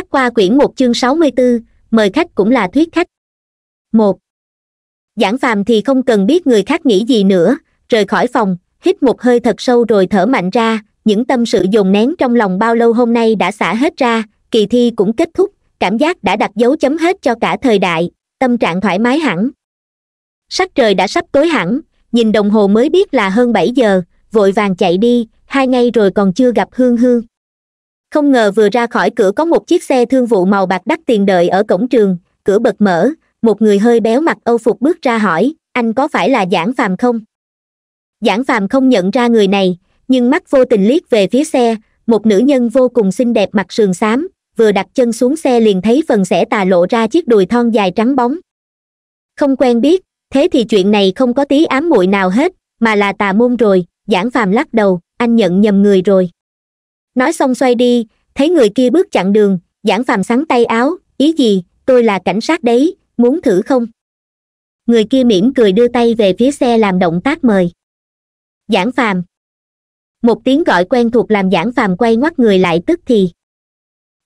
hát qua quyển một chương sáu mươi b mời khách cũng là thuyết khách một giảng phàm thì không cần biết người khác nghĩ gì nữa rời khỏi phòng hít một hơi thật sâu rồi thở mạnh ra những tâm sự dồn nén trong lòng bao lâu hôm nay đã xả hết ra kỳ thi cũng kết thúc cảm giác đã đặt dấu chấm hết cho cả thời đại tâm trạng thoải mái hẳn sắc trời đã sắp tối hẳn nhìn đồng hồ mới biết là hơn bảy giờ vội vàng chạy đi hai ngày rồi còn chưa gặp hương hương không ngờ vừa ra khỏi cửa có một chiếc xe thương vụ màu bạc đắt tiền đợi ở cổng trường cửa bật mở một người hơi béo mặc âu phục bước ra hỏi anh có phải là giảng phàm không giảng phàm không nhận ra người này nhưng mắt vô tình liếc về phía xe một nữ nhân vô cùng xinh đẹp mặt sườn xám vừa đặt chân xuống xe liền thấy phần xẻ tà lộ ra chiếc đùi thon dài trắng bóng không quen biết thế thì chuyện này không có tí ám muội nào hết mà là tà môn rồi giảng phàm lắc đầu anh nhận nhầm người rồi nói xong xoay đi thấy người kia bước chặn đường giảng phàm sắn tay áo ý gì tôi là cảnh sát đấy muốn thử không người kia mỉm cười đưa tay về phía xe làm động tác mời giảng phàm một tiếng gọi quen thuộc làm giảng phàm quay ngoắt người lại tức thì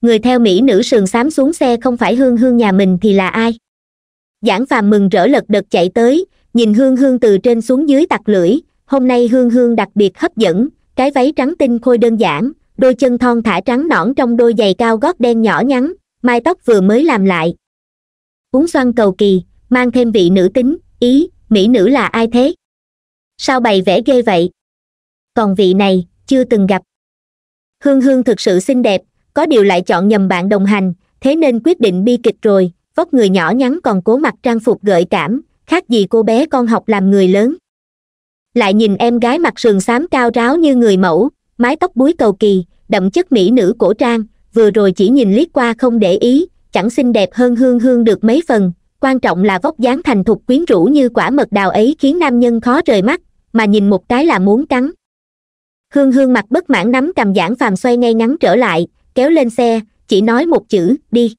người theo mỹ nữ sườn xám xuống xe không phải hương hương nhà mình thì là ai giảng phàm mừng rỡ lật đật chạy tới nhìn hương hương từ trên xuống dưới tặc lưỡi hôm nay hương hương đặc biệt hấp dẫn cái váy trắng tinh khôi đơn giản đôi chân thon thả trắng nõn trong đôi giày cao gót đen nhỏ nhắn mái tóc vừa mới làm lại uống xoăn cầu kỳ mang thêm vị nữ tính ý mỹ nữ là ai thế sao bày vẽ ghê vậy còn vị này chưa từng gặp hương hương thực sự xinh đẹp có điều lại chọn nhầm bạn đồng hành thế nên quyết định bi kịch rồi vóc người nhỏ nhắn còn cố mặc trang phục gợi cảm khác gì cô bé con học làm người lớn lại nhìn em gái mặt sườn xám cao ráo như người mẫu mái tóc búi cầu kỳ đậm chất mỹ nữ cổ trang vừa rồi chỉ nhìn liếc qua không để ý chẳng xinh đẹp hơn hương hương được mấy phần quan trọng là vóc dáng thành thục quyến rũ như quả mật đào ấy khiến nam nhân khó rời mắt mà nhìn một cái là muốn cắn hương hương mặt bất mãn nắm cầm giảng phàm xoay ngay ngắn trở lại kéo lên xe chỉ nói một chữ đi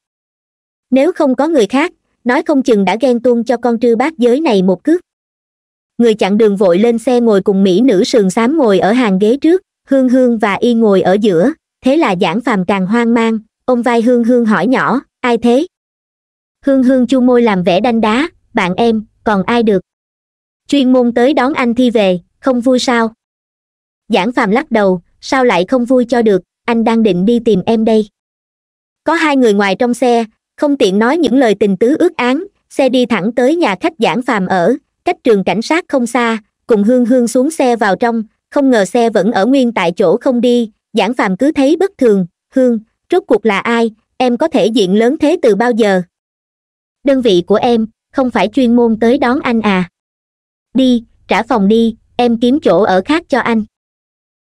nếu không có người khác nói không chừng đã ghen tuông cho con trư bác giới này một cước người chặn đường vội lên xe ngồi cùng mỹ nữ sườn xám ngồi ở hàng ghế trước Hương Hương và Y ngồi ở giữa, thế là Giảng Phàm càng hoang mang, ông vai Hương Hương hỏi nhỏ, ai thế? Hương Hương chu môi làm vẻ đanh đá, bạn em, còn ai được? Chuyên môn tới đón anh thi về, không vui sao? Giảng Phàm lắc đầu, sao lại không vui cho được, anh đang định đi tìm em đây. Có hai người ngoài trong xe, không tiện nói những lời tình tứ ước án, xe đi thẳng tới nhà khách Giảng Phàm ở, cách trường cảnh sát không xa, cùng Hương Hương xuống xe vào trong, không ngờ xe vẫn ở nguyên tại chỗ không đi giảng phàm cứ thấy bất thường hương rốt cuộc là ai em có thể diện lớn thế từ bao giờ đơn vị của em không phải chuyên môn tới đón anh à đi trả phòng đi em kiếm chỗ ở khác cho anh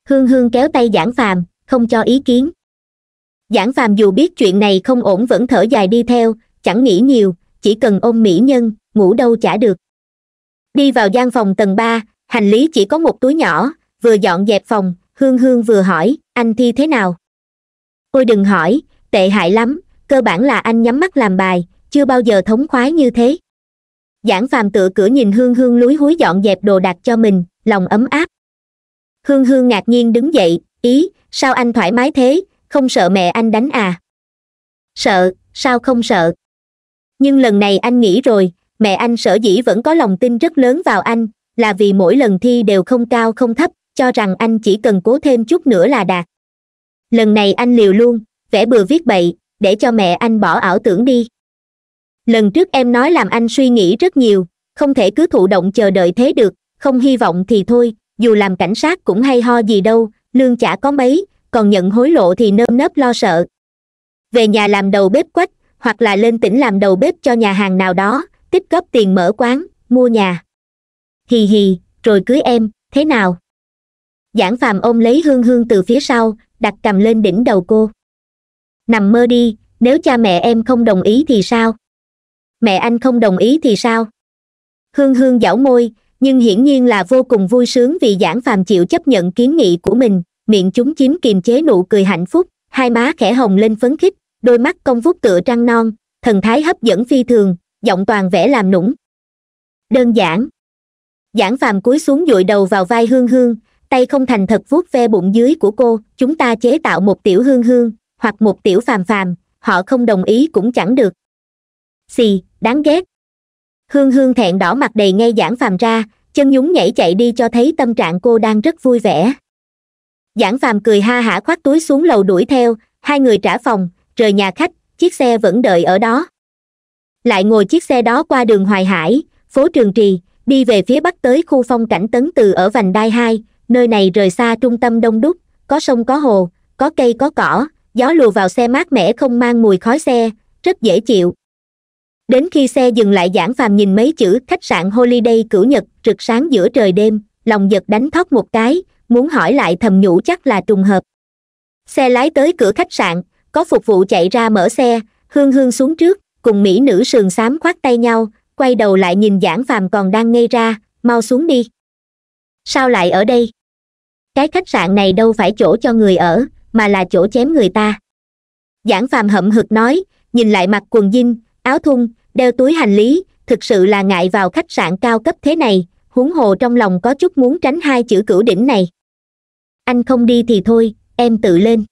hương hương kéo tay giảng phàm không cho ý kiến giảng phàm dù biết chuyện này không ổn vẫn thở dài đi theo chẳng nghĩ nhiều chỉ cần ôm mỹ nhân ngủ đâu chả được đi vào gian phòng tầng ba hành lý chỉ có một túi nhỏ vừa dọn dẹp phòng hương hương vừa hỏi anh thi thế nào ôi đừng hỏi tệ hại lắm cơ bản là anh nhắm mắt làm bài chưa bao giờ thống khoái như thế giảng phàm tựa cửa nhìn hương hương lúi húi dọn dẹp đồ đạc cho mình lòng ấm áp hương hương ngạc nhiên đứng dậy ý sao anh thoải mái thế không sợ mẹ anh đánh à sợ sao không sợ nhưng lần này anh nghĩ rồi mẹ anh sở dĩ vẫn có lòng tin rất lớn vào anh là vì mỗi lần thi đều không cao không thấp cho rằng anh chỉ cần cố thêm chút nữa là đạt lần này anh liều luôn vẽ bừa viết bậy để cho mẹ anh bỏ ảo tưởng đi lần trước em nói làm anh suy nghĩ rất nhiều không thể cứ thụ động chờ đợi thế được không hy vọng thì thôi dù làm cảnh sát cũng hay ho gì đâu lương chả có mấy còn nhận hối lộ thì nơm nớp lo sợ về nhà làm đầu bếp quách hoặc là lên tỉnh làm đầu bếp cho nhà hàng nào đó tích góp tiền mở quán mua nhà hì hì rồi cưới em thế nào giảng phàm ôm lấy hương hương từ phía sau đặt cầm lên đỉnh đầu cô nằm mơ đi nếu cha mẹ em không đồng ý thì sao mẹ anh không đồng ý thì sao hương hương giảo môi nhưng hiển nhiên là vô cùng vui sướng vì giảng phàm chịu chấp nhận kiến nghị của mình miệng chúng chiếm kiềm chế nụ cười hạnh phúc hai má khẽ hồng lên phấn khích đôi mắt cong vút tựa trăng non thần thái hấp dẫn phi thường giọng toàn vẻ làm nũng đơn giản giảng phàm cúi xuống dụi đầu vào vai hương hương tay không thành thật vuốt ve bụng dưới của cô chúng ta chế tạo một tiểu hương hương hoặc một tiểu phàm phàm họ không đồng ý cũng chẳng được xì đáng ghét hương hương thẹn đỏ mặt đầy ngay giảng phàm ra chân nhún nhảy chạy đi cho thấy tâm trạng cô đang rất vui vẻ giảng phàm cười ha hả khoác túi xuống lầu đuổi theo hai người trả phòng rời nhà khách chiếc xe vẫn đợi ở đó lại ngồi chiếc xe đó qua đường hoài hải phố trường trì đi về phía bắc tới khu phong cảnh tấn từ ở vành đai hai nơi này rời xa trung tâm đông đúc có sông có hồ có cây có cỏ gió lùa vào xe mát mẻ không mang mùi khói xe rất dễ chịu đến khi xe dừng lại giảng phàm nhìn mấy chữ khách sạn holiday cửu nhật rực sáng giữa trời đêm lòng giật đánh thót một cái muốn hỏi lại thầm nhủ chắc là trùng hợp xe lái tới cửa khách sạn có phục vụ chạy ra mở xe hương hương xuống trước cùng mỹ nữ sườn xám khoát tay nhau quay đầu lại nhìn giảng phàm còn đang ngây ra mau xuống đi sao lại ở đây cái khách sạn này đâu phải chỗ cho người ở mà là chỗ chém người ta giảng phàm hậm hực nói nhìn lại mặt quần jean, áo thun đeo túi hành lý thực sự là ngại vào khách sạn cao cấp thế này huống hồ trong lòng có chút muốn tránh hai chữ cửu đỉnh này anh không đi thì thôi em tự lên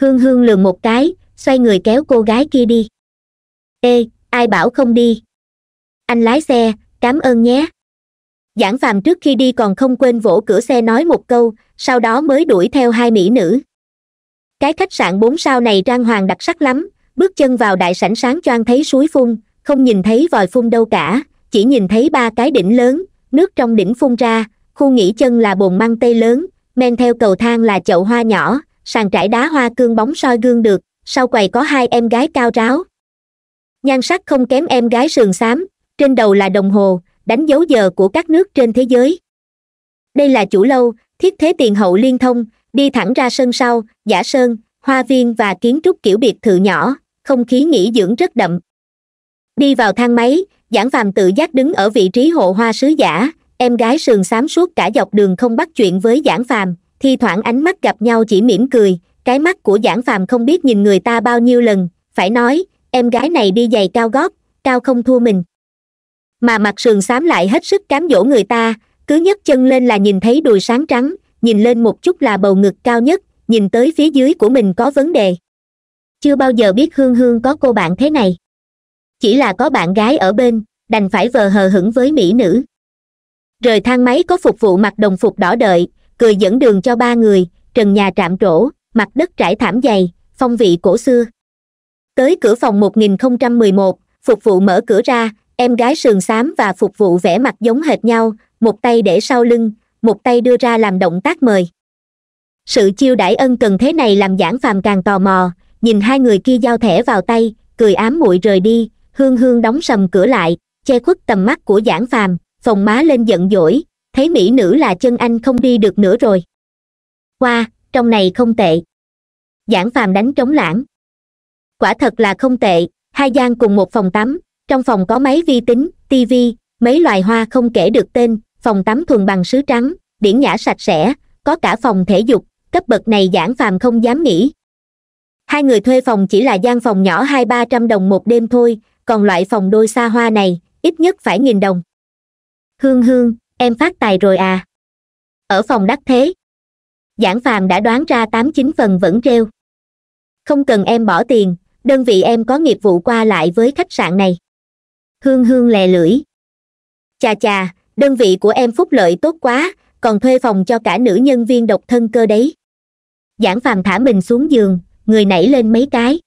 hương hương lường một cái xoay người kéo cô gái kia đi ê ai bảo không đi anh lái xe cảm ơn nhé giảng phàm trước khi đi còn không quên vỗ cửa xe nói một câu sau đó mới đuổi theo hai mỹ nữ cái khách sạn bốn sao này trang hoàng đặc sắc lắm bước chân vào đại sảnh sáng choang thấy suối phun không nhìn thấy vòi phun đâu cả chỉ nhìn thấy ba cái đỉnh lớn nước trong đỉnh phun ra khu nghỉ chân là bồn măng tây lớn men theo cầu thang là chậu hoa nhỏ sàn trải đá hoa cương bóng soi gương được sau quầy có hai em gái cao ráo nhan sắc không kém em gái sườn xám trên đầu là đồng hồ đánh dấu giờ của các nước trên thế giới đây là chủ lâu thiết thế tiền hậu liên thông đi thẳng ra sân sau giả sơn hoa viên và kiến trúc kiểu biệt thự nhỏ không khí nghỉ dưỡng rất đậm đi vào thang máy giảng phàm tự giác đứng ở vị trí hộ hoa sứ giả em gái sườn xám suốt cả dọc đường không bắt chuyện với giảng phàm thi thoảng ánh mắt gặp nhau chỉ mỉm cười cái mắt của giảng phàm không biết nhìn người ta bao nhiêu lần phải nói em gái này đi giày cao gót cao không thua mình mà mặt sườn xám lại hết sức cám dỗ người ta cứ nhấc chân lên là nhìn thấy đùi sáng trắng nhìn lên một chút là bầu ngực cao nhất nhìn tới phía dưới của mình có vấn đề chưa bao giờ biết hương hương có cô bạn thế này chỉ là có bạn gái ở bên đành phải vờ hờ hững với mỹ nữ rời thang máy có phục vụ mặc đồng phục đỏ đợi cười dẫn đường cho ba người trần nhà trạm trổ mặt đất trải thảm dày phong vị cổ xưa tới cửa phòng 1011, phục vụ mở cửa ra em gái sườn xám và phục vụ vẻ mặt giống hệt nhau một tay để sau lưng một tay đưa ra làm động tác mời sự chiêu đãi ân cần thế này làm giản phàm càng tò mò nhìn hai người kia giao thẻ vào tay cười ám muội rời đi hương hương đóng sầm cửa lại che khuất tầm mắt của giản phàm Phòng má lên giận dỗi thấy mỹ nữ là chân anh không đi được nữa rồi qua trong này không tệ Giản phàm đánh trống lãng quả thật là không tệ hai gian cùng một phòng tắm trong phòng có máy vi tính tv mấy loài hoa không kể được tên phòng tắm thuần bằng sứ trắng điển nhã sạch sẽ có cả phòng thể dục cấp bậc này giảng phàm không dám nghĩ hai người thuê phòng chỉ là gian phòng nhỏ hai ba trăm đồng một đêm thôi còn loại phòng đôi xa hoa này ít nhất phải nghìn đồng hương hương em phát tài rồi à ở phòng đắt thế giảng phàm đã đoán ra tám chín phần vẫn treo không cần em bỏ tiền đơn vị em có nghiệp vụ qua lại với khách sạn này hương hương lè lưỡi chà chà đơn vị của em phúc lợi tốt quá còn thuê phòng cho cả nữ nhân viên độc thân cơ đấy giảng phàm thả mình xuống giường người nảy lên mấy cái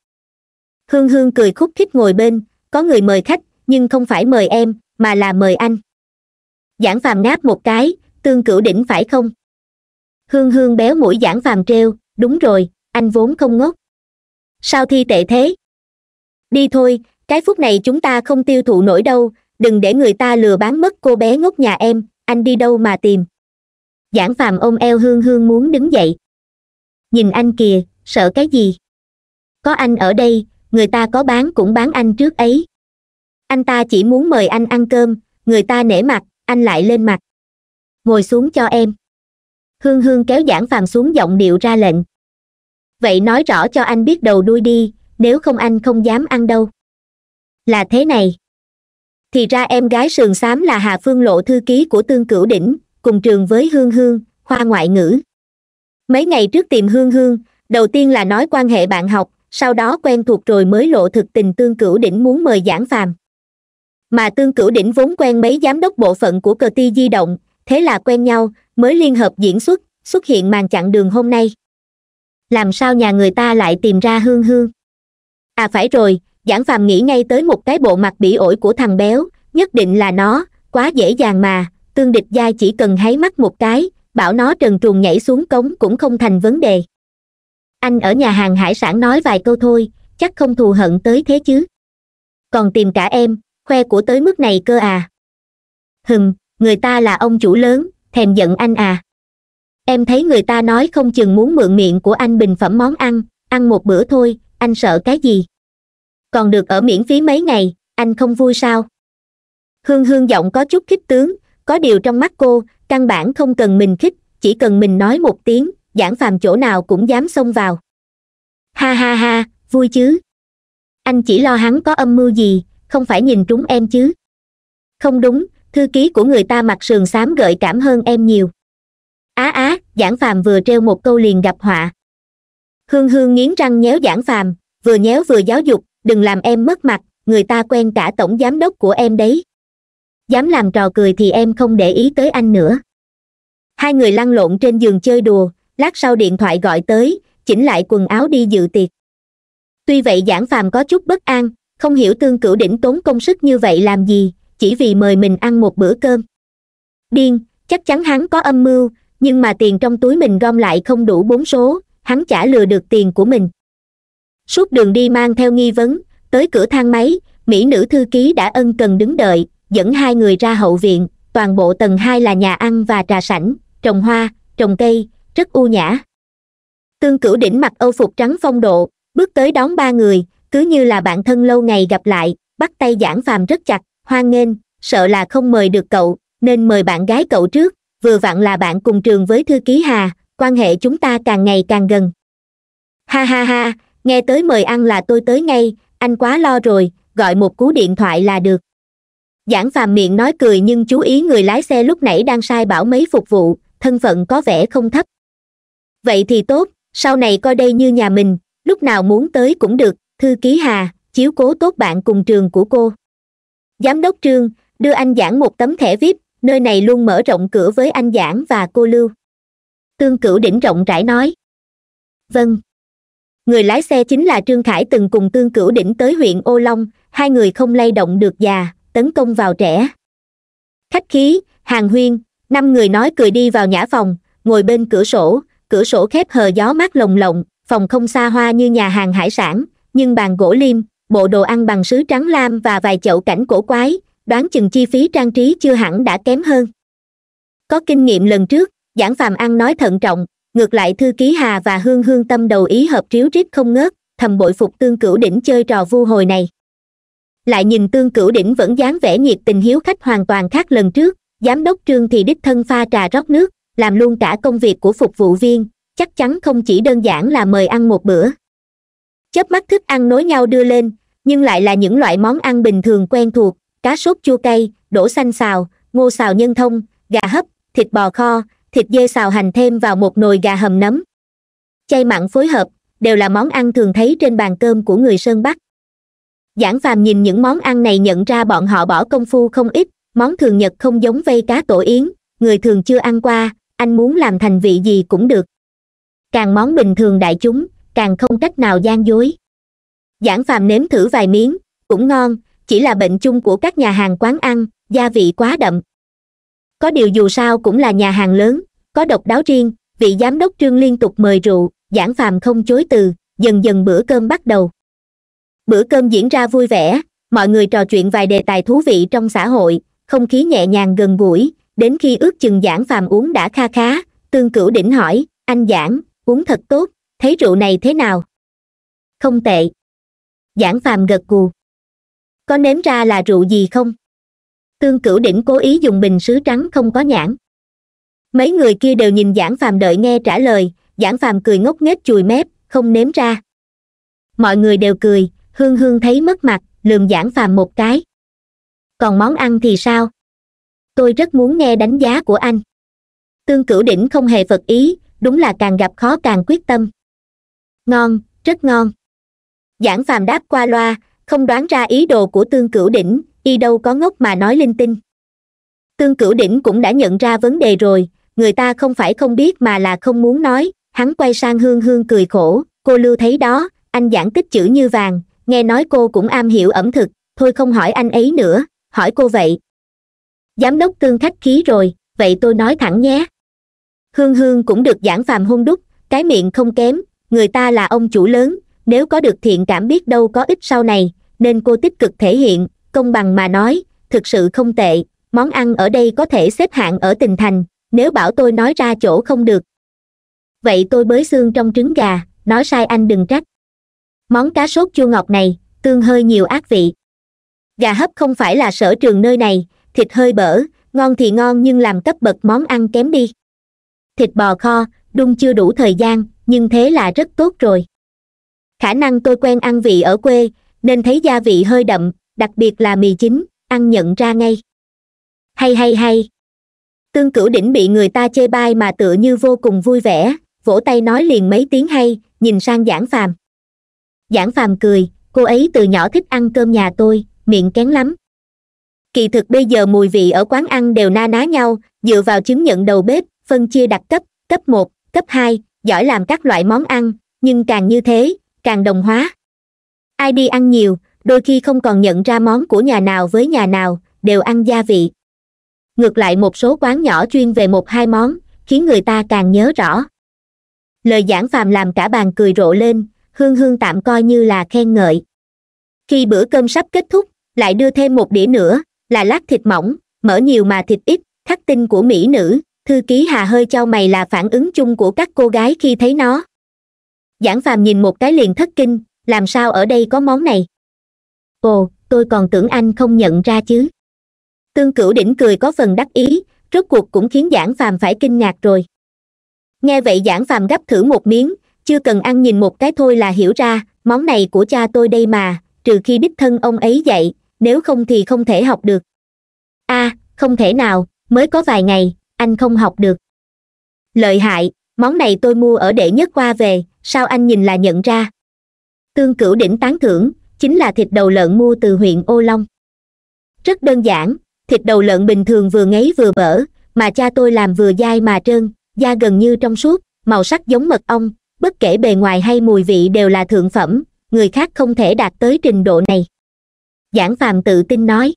hương hương cười khúc khích ngồi bên có người mời khách nhưng không phải mời em mà là mời anh giảng phàm ngáp một cái tương cửu đỉnh phải không hương hương béo mũi giảng phàm treo, đúng rồi anh vốn không ngốc sao thi tệ thế đi thôi cái phút này chúng ta không tiêu thụ nổi đâu đừng để người ta lừa bán mất cô bé ngốc nhà em anh đi đâu mà tìm giảng phàm ôm eo hương hương muốn đứng dậy nhìn anh kìa sợ cái gì có anh ở đây người ta có bán cũng bán anh trước ấy anh ta chỉ muốn mời anh ăn cơm người ta nể mặt anh lại lên mặt ngồi xuống cho em hương hương kéo giảng phàm xuống giọng điệu ra lệnh vậy nói rõ cho anh biết đầu đuôi đi nếu không anh không dám ăn đâu là thế này thì ra em gái sườn xám là hà phương lộ thư ký của tương cửu đỉnh cùng trường với hương hương khoa ngoại ngữ mấy ngày trước tìm hương hương đầu tiên là nói quan hệ bạn học sau đó quen thuộc rồi mới lộ thực tình tương cửu đỉnh muốn mời giảng phàm mà tương cửu đỉnh vốn quen mấy giám đốc bộ phận của cờ ti di động thế là quen nhau mới liên hợp diễn xuất xuất hiện màn chặn đường hôm nay làm sao nhà người ta lại tìm ra hương hương à phải rồi giảng phàm nghĩ ngay tới một cái bộ mặt bị ổi của thằng béo nhất định là nó quá dễ dàng mà tương địch Giai chỉ cần háy mắt một cái bảo nó trần truồng nhảy xuống cống cũng không thành vấn đề anh ở nhà hàng hải sản nói vài câu thôi chắc không thù hận tới thế chứ còn tìm cả em khoe của tới mức này cơ à hừm người ta là ông chủ lớn thèm giận anh à em thấy người ta nói không chừng muốn mượn miệng của anh bình phẩm món ăn ăn một bữa thôi anh sợ cái gì còn được ở miễn phí mấy ngày anh không vui sao hương hương giọng có chút khích tướng có điều trong mắt cô căn bản không cần mình khích chỉ cần mình nói một tiếng giảng phàm chỗ nào cũng dám xông vào ha ha ha vui chứ anh chỉ lo hắn có âm mưu gì không phải nhìn trúng em chứ không đúng thư ký của người ta mặc sườn xám gợi cảm hơn em nhiều á á à, giảng phàm vừa treo một câu liền gặp họa hương hương nghiến răng nhéo giảng phàm vừa nhéo vừa giáo dục đừng làm em mất mặt người ta quen cả tổng giám đốc của em đấy dám làm trò cười thì em không để ý tới anh nữa hai người lăn lộn trên giường chơi đùa lát sau điện thoại gọi tới chỉnh lại quần áo đi dự tiệc tuy vậy giảng phàm có chút bất an không hiểu tương cửu đỉnh tốn công sức như vậy làm gì chỉ vì mời mình ăn một bữa cơm điên chắc chắn hắn có âm mưu nhưng mà tiền trong túi mình gom lại không đủ bốn số hắn chả lừa được tiền của mình suốt đường đi mang theo nghi vấn tới cửa thang máy mỹ nữ thư ký đã ân cần đứng đợi dẫn hai người ra hậu viện toàn bộ tầng hai là nhà ăn và trà sảnh trồng hoa trồng cây rất u nhã tương cửu đỉnh mặc âu phục trắng phong độ bước tới đón ba người cứ như là bạn thân lâu ngày gặp lại bắt tay giảng phàm rất chặt hoan nghênh sợ là không mời được cậu nên mời bạn gái cậu trước vừa vặn là bạn cùng trường với thư ký hà quan hệ chúng ta càng ngày càng gần ha ha ha nghe tới mời ăn là tôi tới ngay anh quá lo rồi gọi một cú điện thoại là được giảng phàm miệng nói cười nhưng chú ý người lái xe lúc nãy đang sai bảo mấy phục vụ thân phận có vẻ không thấp vậy thì tốt sau này coi đây như nhà mình lúc nào muốn tới cũng được thư ký hà chiếu cố tốt bạn cùng trường của cô giám đốc trương đưa anh giảng một tấm thẻ vip nơi này luôn mở rộng cửa với anh giảng và cô lưu tương cửu đỉnh rộng rãi nói vâng người lái xe chính là trương khải từng cùng tương cửu đỉnh tới huyện ô long hai người không lay động được già tấn công vào trẻ khách khí hàng huyên năm người nói cười đi vào nhã phòng ngồi bên cửa sổ cửa sổ khép hờ gió mát lồng lộng phòng không xa hoa như nhà hàng hải sản nhưng bàn gỗ lim bộ đồ ăn bằng sứ trắng lam và vài chậu cảnh cổ quái đoán chừng chi phí trang trí chưa hẳn đã kém hơn có kinh nghiệm lần trước giảng phàm ăn nói thận trọng ngược lại thư ký hà và hương hương tâm đầu ý hợp ríu rít không ngớt thầm bội phục tương cửu đỉnh chơi trò vu hồi này lại nhìn tương cửu đỉnh vẫn dáng vẻ nhiệt tình hiếu khách hoàn toàn khác lần trước giám đốc trương thì đích thân pha trà rót nước làm luôn cả công việc của phục vụ viên chắc chắn không chỉ đơn giản là mời ăn một bữa chớp mắt thức ăn nối nhau đưa lên nhưng lại là những loại món ăn bình thường quen thuộc cá sốt chua cay đổ xanh xào ngô xào nhân thông gà hấp thịt bò kho thịt dê xào hành thêm vào một nồi gà hầm nấm chay mặn phối hợp đều là món ăn thường thấy trên bàn cơm của người sơn bắc giảng phàm nhìn những món ăn này nhận ra bọn họ bỏ công phu không ít món thường nhật không giống vây cá tổ yến người thường chưa ăn qua anh muốn làm thành vị gì cũng được càng món bình thường đại chúng càng không cách nào gian dối giảng phàm nếm thử vài miếng cũng ngon chỉ là bệnh chung của các nhà hàng quán ăn gia vị quá đậm có điều dù sao cũng là nhà hàng lớn có độc đáo riêng vị giám đốc trương liên tục mời rượu giảng phàm không chối từ dần dần bữa cơm bắt đầu bữa cơm diễn ra vui vẻ mọi người trò chuyện vài đề tài thú vị trong xã hội không khí nhẹ nhàng gần gũi đến khi ước chừng giảng phàm uống đã kha khá tương cửu đỉnh hỏi anh giảng uống thật tốt thấy rượu này thế nào không tệ giảng phàm gật cù, có nếm ra là rượu gì không tương cửu đỉnh cố ý dùng bình sứ trắng không có nhãn mấy người kia đều nhìn giảng phàm đợi nghe trả lời giảng phàm cười ngốc nghếch chùi mép không nếm ra mọi người đều cười hương hương thấy mất mặt lườm giảng phàm một cái còn món ăn thì sao tôi rất muốn nghe đánh giá của anh tương cửu đỉnh không hề phật ý đúng là càng gặp khó càng quyết tâm ngon rất ngon giảng phàm đáp qua loa không đoán ra ý đồ của tương cửu đỉnh y đâu có ngốc mà nói linh tinh tương cửu đỉnh cũng đã nhận ra vấn đề rồi người ta không phải không biết mà là không muốn nói hắn quay sang hương hương cười khổ cô lưu thấy đó anh giảng tích chữ như vàng nghe nói cô cũng am hiểu ẩm thực thôi không hỏi anh ấy nữa hỏi cô vậy giám đốc tương khách khí rồi vậy tôi nói thẳng nhé hương hương cũng được giảng phàm hôn đúc cái miệng không kém người ta là ông chủ lớn nếu có được thiện cảm biết đâu có ích sau này nên cô tích cực thể hiện công bằng mà nói thực sự không tệ món ăn ở đây có thể xếp hạng ở tình thành nếu bảo tôi nói ra chỗ không được vậy tôi bới xương trong trứng gà nói sai anh đừng trách món cá sốt chua ngọt này tương hơi nhiều ác vị gà hấp không phải là sở trường nơi này thịt hơi bở ngon thì ngon nhưng làm cấp bậc món ăn kém đi thịt bò kho đun chưa đủ thời gian nhưng thế là rất tốt rồi khả năng tôi quen ăn vị ở quê nên thấy gia vị hơi đậm đặc biệt là mì chính ăn nhận ra ngay hay hay hay tương cửu đỉnh bị người ta chê bai mà tựa như vô cùng vui vẻ vỗ tay nói liền mấy tiếng hay nhìn sang giảng phàm giảng phàm cười cô ấy từ nhỏ thích ăn cơm nhà tôi miệng kén lắm kỳ thực bây giờ mùi vị ở quán ăn đều na ná nhau dựa vào chứng nhận đầu bếp phân chia đặc cấp cấp một cấp hai giỏi làm các loại món ăn nhưng càng như thế càng đồng hóa ai đi ăn nhiều đôi khi không còn nhận ra món của nhà nào với nhà nào đều ăn gia vị ngược lại một số quán nhỏ chuyên về một hai món khiến người ta càng nhớ rõ lời giảng phàm làm cả bàn cười rộ lên hương hương tạm coi như là khen ngợi khi bữa cơm sắp kết thúc lại đưa thêm một đĩa nữa là lát thịt mỏng mỡ nhiều mà thịt ít khắc tinh của mỹ nữ thư ký hà hơi cho mày là phản ứng chung của các cô gái khi thấy nó giảng phàm nhìn một cái liền thất kinh làm sao ở đây có món này ồ tôi còn tưởng anh không nhận ra chứ tương cửu đỉnh cười có phần đắc ý rốt cuộc cũng khiến giảng phàm phải kinh ngạc rồi nghe vậy giảng phàm gấp thử một miếng chưa cần ăn nhìn một cái thôi là hiểu ra món này của cha tôi đây mà trừ khi đích thân ông ấy dạy nếu không thì không thể học được a à, không thể nào mới có vài ngày anh không học được lợi hại món này tôi mua ở đệ nhất qua về sao anh nhìn là nhận ra tương cửu đỉnh tán thưởng chính là thịt đầu lợn mua từ huyện ô long rất đơn giản thịt đầu lợn bình thường vừa ngấy vừa bở mà cha tôi làm vừa dai mà trơn da gần như trong suốt màu sắc giống mật ong bất kể bề ngoài hay mùi vị đều là thượng phẩm người khác không thể đạt tới trình độ này giảng phàm tự tin nói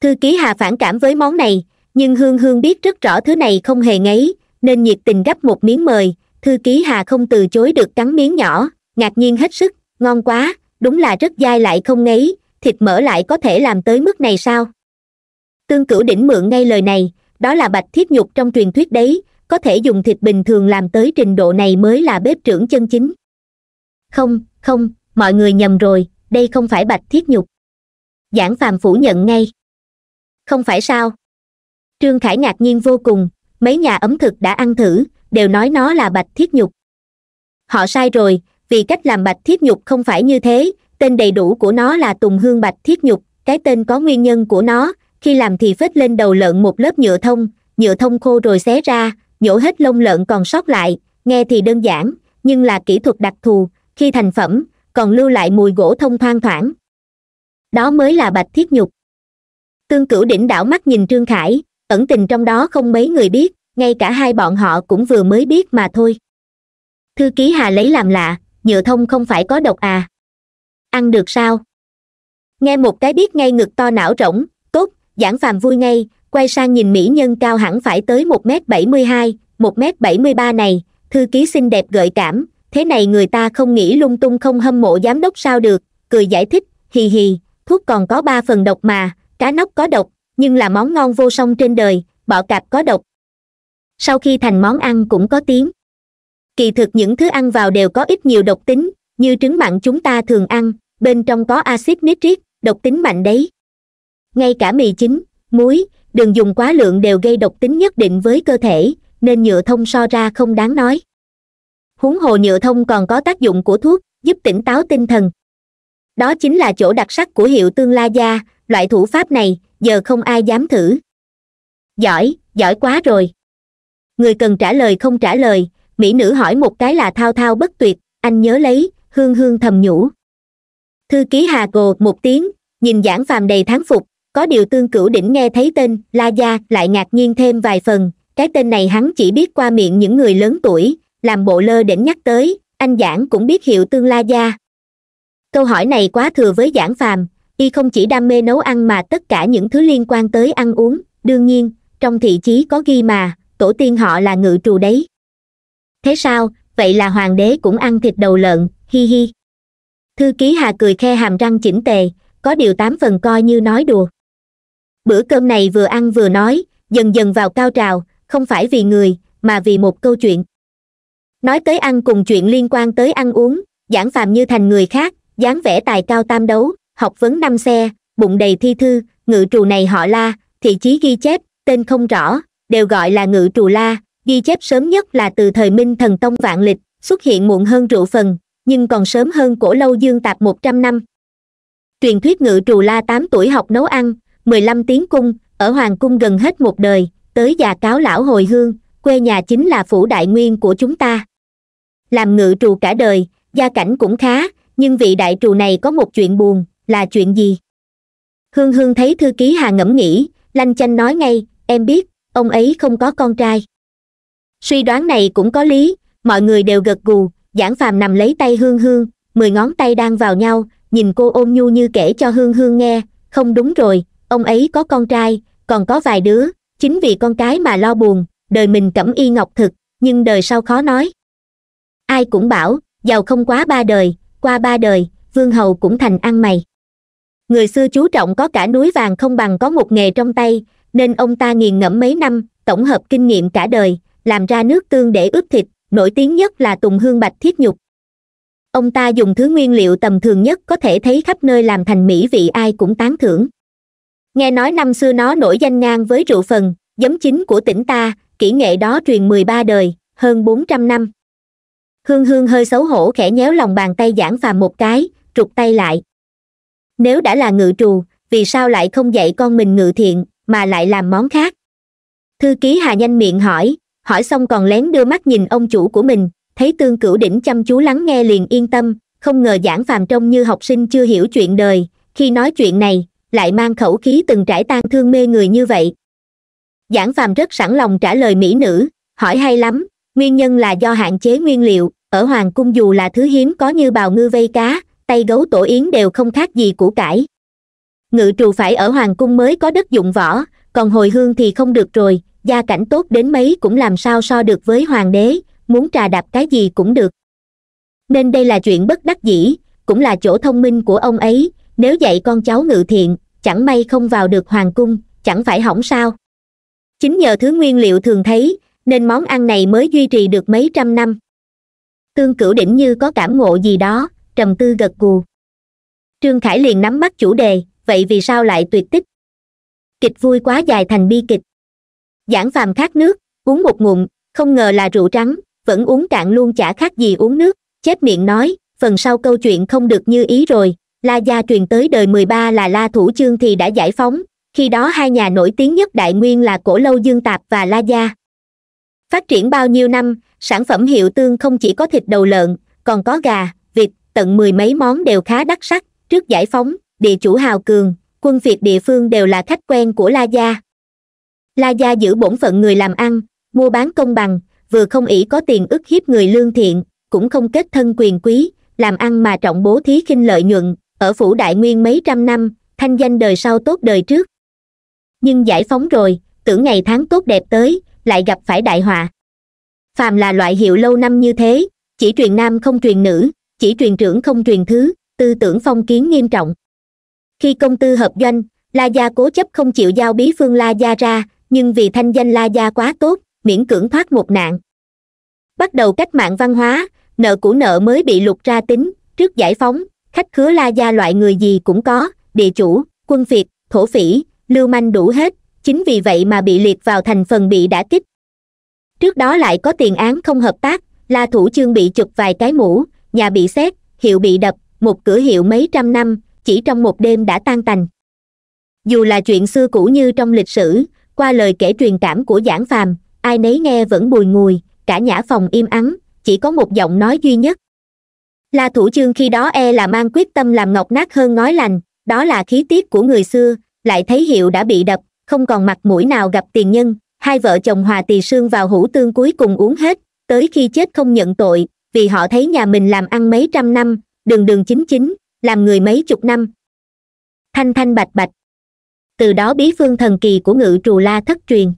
thư ký hà phản cảm với món này nhưng hương hương biết rất rõ thứ này không hề ngấy nên nhiệt tình gấp một miếng mời thư ký hà không từ chối được cắn miếng nhỏ ngạc nhiên hết sức ngon quá đúng là rất dai lại không ngấy thịt mỡ lại có thể làm tới mức này sao tương cửu đỉnh mượn ngay lời này đó là bạch thiết nhục trong truyền thuyết đấy có thể dùng thịt bình thường làm tới trình độ này mới là bếp trưởng chân chính không không mọi người nhầm rồi đây không phải bạch thiết nhục giảng phàm phủ nhận ngay không phải sao trương khải ngạc nhiên vô cùng mấy nhà ẩm thực đã ăn thử đều nói nó là bạch thiết nhục họ sai rồi vì cách làm bạch thiết nhục không phải như thế tên đầy đủ của nó là tùng hương bạch thiết nhục cái tên có nguyên nhân của nó khi làm thì phết lên đầu lợn một lớp nhựa thông nhựa thông khô rồi xé ra nhổ hết lông lợn còn sót lại nghe thì đơn giản nhưng là kỹ thuật đặc thù khi thành phẩm còn lưu lại mùi gỗ thông thoang thoảng đó mới là bạch thiết nhục tương cửu đỉnh đảo mắt nhìn trương khải ẩn tình trong đó không mấy người biết ngay cả hai bọn họ cũng vừa mới biết mà thôi thư ký hà lấy làm lạ nhựa thông không phải có độc à ăn được sao nghe một cái biết ngay ngực to não rỗng tốt giảng phàm vui ngay quay sang nhìn mỹ nhân cao hẳn phải tới một m bảy mươi hai một m bảy mươi ba này thư ký xinh đẹp gợi cảm thế này người ta không nghĩ lung tung không hâm mộ giám đốc sao được cười giải thích hì hì thuốc còn có ba phần độc mà cá nóc có độc nhưng là món ngon vô song trên đời bọ cạp có độc sau khi thành món ăn cũng có tiếng kỳ thực những thứ ăn vào đều có ít nhiều độc tính như trứng mặn chúng ta thường ăn bên trong có axit nitric độc tính mạnh đấy ngay cả mì chính muối đừng dùng quá lượng đều gây độc tính nhất định với cơ thể nên nhựa thông so ra không đáng nói huống hồ nhựa thông còn có tác dụng của thuốc giúp tỉnh táo tinh thần đó chính là chỗ đặc sắc của hiệu tương la gia loại thủ pháp này giờ không ai dám thử giỏi giỏi quá rồi người cần trả lời không trả lời mỹ nữ hỏi một cái là thao thao bất tuyệt anh nhớ lấy hương hương thầm nhủ thư ký hà gồ một tiếng nhìn giảng phàm đầy thán phục có điều tương cửu đỉnh nghe thấy tên la gia lại ngạc nhiên thêm vài phần cái tên này hắn chỉ biết qua miệng những người lớn tuổi làm bộ lơ đỉnh nhắc tới anh giảng cũng biết hiệu tương la gia câu hỏi này quá thừa với giảng phàm y không chỉ đam mê nấu ăn mà tất cả những thứ liên quan tới ăn uống đương nhiên trong thị trí có ghi mà tổ tiên họ là ngự trù đấy thế sao vậy là hoàng đế cũng ăn thịt đầu lợn hi hi thư ký hà cười khe hàm răng chỉnh tề có điều tám phần coi như nói đùa bữa cơm này vừa ăn vừa nói dần dần vào cao trào không phải vì người mà vì một câu chuyện nói tới ăn cùng chuyện liên quan tới ăn uống giảng phàm như thành người khác dáng vẻ tài cao tam đấu học vấn năm xe bụng đầy thi thư ngự trù này họ la thị trí ghi chép tên không rõ đều gọi là ngự trù la ghi chép sớm nhất là từ thời minh thần tông vạn lịch xuất hiện muộn hơn rượu phần nhưng còn sớm hơn cổ lâu dương tạp một trăm năm truyền thuyết ngự trù la tám tuổi học nấu ăn mười lăm tiếng cung ở hoàng cung gần hết một đời tới già cáo lão hồi hương quê nhà chính là phủ đại nguyên của chúng ta làm ngự trù cả đời gia cảnh cũng khá nhưng vị đại trù này có một chuyện buồn là chuyện gì hương hương thấy thư ký hà ngẫm nghĩ lanh chanh nói ngay em biết ông ấy không có con trai suy đoán này cũng có lý mọi người đều gật gù giảng phàm nằm lấy tay hương hương mười ngón tay đang vào nhau nhìn cô ôm nhu như kể cho hương hương nghe không đúng rồi ông ấy có con trai còn có vài đứa chính vì con cái mà lo buồn đời mình cẩm y ngọc thực nhưng đời sau khó nói ai cũng bảo giàu không quá ba đời qua ba đời vương hầu cũng thành ăn mày người xưa chú trọng có cả núi vàng không bằng có một nghề trong tay nên ông ta nghiền ngẫm mấy năm tổng hợp kinh nghiệm cả đời làm ra nước tương để ướp thịt nổi tiếng nhất là tùng hương bạch thiết nhục ông ta dùng thứ nguyên liệu tầm thường nhất có thể thấy khắp nơi làm thành mỹ vị ai cũng tán thưởng nghe nói năm xưa nó nổi danh ngang với rượu phần giấm chính của tỉnh ta kỹ nghệ đó truyền mười ba đời hơn bốn trăm năm hương hương hơi xấu hổ khẽ nhéo lòng bàn tay giảng phàm một cái trục tay lại nếu đã là ngự trù vì sao lại không dạy con mình ngự thiện mà lại làm món khác thư ký hà nhanh miệng hỏi hỏi xong còn lén đưa mắt nhìn ông chủ của mình thấy tương cửu đỉnh chăm chú lắng nghe liền yên tâm không ngờ giảng phàm trông như học sinh chưa hiểu chuyện đời khi nói chuyện này lại mang khẩu khí từng trải tan thương mê người như vậy giảng phàm rất sẵn lòng trả lời mỹ nữ hỏi hay lắm nguyên nhân là do hạn chế nguyên liệu ở hoàng cung dù là thứ hiếm có như bào ngư vây cá tay gấu tổ yến đều không khác gì của cải ngự trù phải ở hoàng cung mới có đất dụng võ còn hồi hương thì không được rồi gia cảnh tốt đến mấy cũng làm sao so được với hoàng đế muốn trà đạp cái gì cũng được nên đây là chuyện bất đắc dĩ cũng là chỗ thông minh của ông ấy nếu dạy con cháu ngự thiện chẳng may không vào được hoàng cung chẳng phải hỏng sao chính nhờ thứ nguyên liệu thường thấy nên món ăn này mới duy trì được mấy trăm năm tương cửu đỉnh như có cảm ngộ gì đó trầm tư gật gù trương khải liền nắm bắt chủ đề vậy vì sao lại tuyệt tích kịch vui quá dài thành bi kịch giảng phàm khát nước uống một ngụm không ngờ là rượu trắng vẫn uống cạn luôn chả khác gì uống nước chép miệng nói phần sau câu chuyện không được như ý rồi la gia truyền tới đời mười ba là la thủ chương thì đã giải phóng khi đó hai nhà nổi tiếng nhất đại nguyên là cổ lâu dương tạp và la gia phát triển bao nhiêu năm sản phẩm hiệu tương không chỉ có thịt đầu lợn còn có gà vịt tận mười mấy món đều khá đắt sắc trước giải phóng địa chủ hào cường quân việt địa phương đều là khách quen của la gia la gia giữ bổn phận người làm ăn mua bán công bằng vừa không ỷ có tiền ức hiếp người lương thiện cũng không kết thân quyền quý làm ăn mà trọng bố thí khinh lợi nhuận ở phủ đại nguyên mấy trăm năm thanh danh đời sau tốt đời trước nhưng giải phóng rồi tưởng ngày tháng tốt đẹp tới lại gặp phải đại họa phàm là loại hiệu lâu năm như thế chỉ truyền nam không truyền nữ chỉ truyền trưởng không truyền thứ tư tưởng phong kiến nghiêm trọng khi công tư hợp doanh la gia cố chấp không chịu giao bí phương la gia ra nhưng vì thanh danh la gia quá tốt miễn cưỡng thoát một nạn bắt đầu cách mạng văn hóa nợ cũ nợ mới bị lục ra tính trước giải phóng khách khứa la gia loại người gì cũng có địa chủ quân phiệt thổ phỉ lưu manh đủ hết chính vì vậy mà bị liệt vào thành phần bị đã kích trước đó lại có tiền án không hợp tác la thủ chương bị chụp vài cái mũ nhà bị xét hiệu bị đập một cửa hiệu mấy trăm năm chỉ trong một đêm đã tan tành dù là chuyện xưa cũ như trong lịch sử qua lời kể truyền cảm của giảng phàm ai nấy nghe vẫn bùi ngùi cả nhã phòng im ắng chỉ có một giọng nói duy nhất la thủ chương khi đó e là mang quyết tâm làm ngọc nát hơn ngói lành đó là khí tiết của người xưa lại thấy hiệu đã bị đập không còn mặt mũi nào gặp tiền nhân hai vợ chồng hòa tỳ sương vào hủ tương cuối cùng uống hết tới khi chết không nhận tội vì họ thấy nhà mình làm ăn mấy trăm năm đường đường chính chính làm người mấy chục năm thanh thanh bạch bạch từ đó bí phương thần kỳ của ngự trù la thất truyền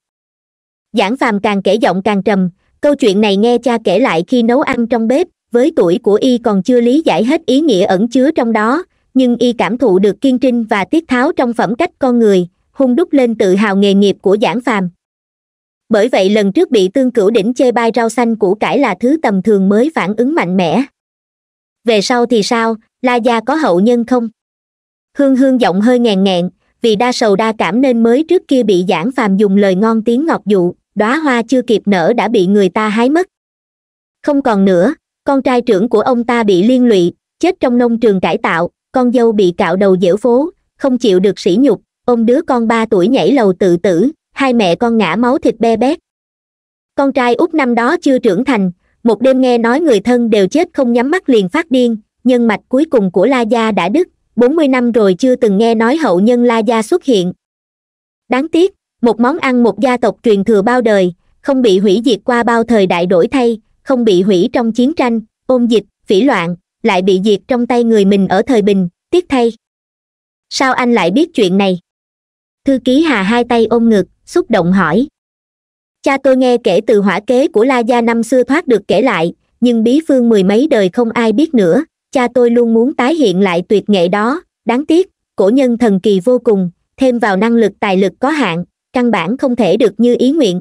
giảng phàm càng kể giọng càng trầm câu chuyện này nghe cha kể lại khi nấu ăn trong bếp với tuổi của y còn chưa lý giải hết ý nghĩa ẩn chứa trong đó nhưng y cảm thụ được kiên trinh và tiết tháo trong phẩm cách con người hung đúc lên tự hào nghề nghiệp của giảng phàm bởi vậy lần trước bị tương cửu đỉnh chê bai rau xanh củ cải là thứ tầm thường mới phản ứng mạnh mẽ về sau thì sao la gia có hậu nhân không hương hương giọng hơi nghèn nghẹn vì đa sầu đa cảm nên mới trước kia bị giảng phàm dùng lời ngon tiếng ngọc dụ đóa hoa chưa kịp nở đã bị người ta hái mất không còn nữa con trai trưởng của ông ta bị liên lụy chết trong nông trường cải tạo con dâu bị cạo đầu dẻo phố không chịu được sỉ nhục ông đứa con ba tuổi nhảy lầu tự tử hai mẹ con ngã máu thịt be bét con trai út năm đó chưa trưởng thành một đêm nghe nói người thân đều chết không nhắm mắt liền phát điên nhân mạch cuối cùng của la gia đã đứt 40 năm rồi chưa từng nghe nói hậu nhân la gia xuất hiện đáng tiếc một món ăn một gia tộc truyền thừa bao đời không bị hủy diệt qua bao thời đại đổi thay không bị hủy trong chiến tranh ôn dịch phỉ loạn lại bị diệt trong tay người mình ở thời bình tiếc thay sao anh lại biết chuyện này thư ký hà hai tay ôm ngực xúc động hỏi cha tôi nghe kể từ hỏa kế của la gia năm xưa thoát được kể lại nhưng bí phương mười mấy đời không ai biết nữa cha tôi luôn muốn tái hiện lại tuyệt nghệ đó đáng tiếc cổ nhân thần kỳ vô cùng thêm vào năng lực tài lực có hạn căn bản không thể được như ý nguyện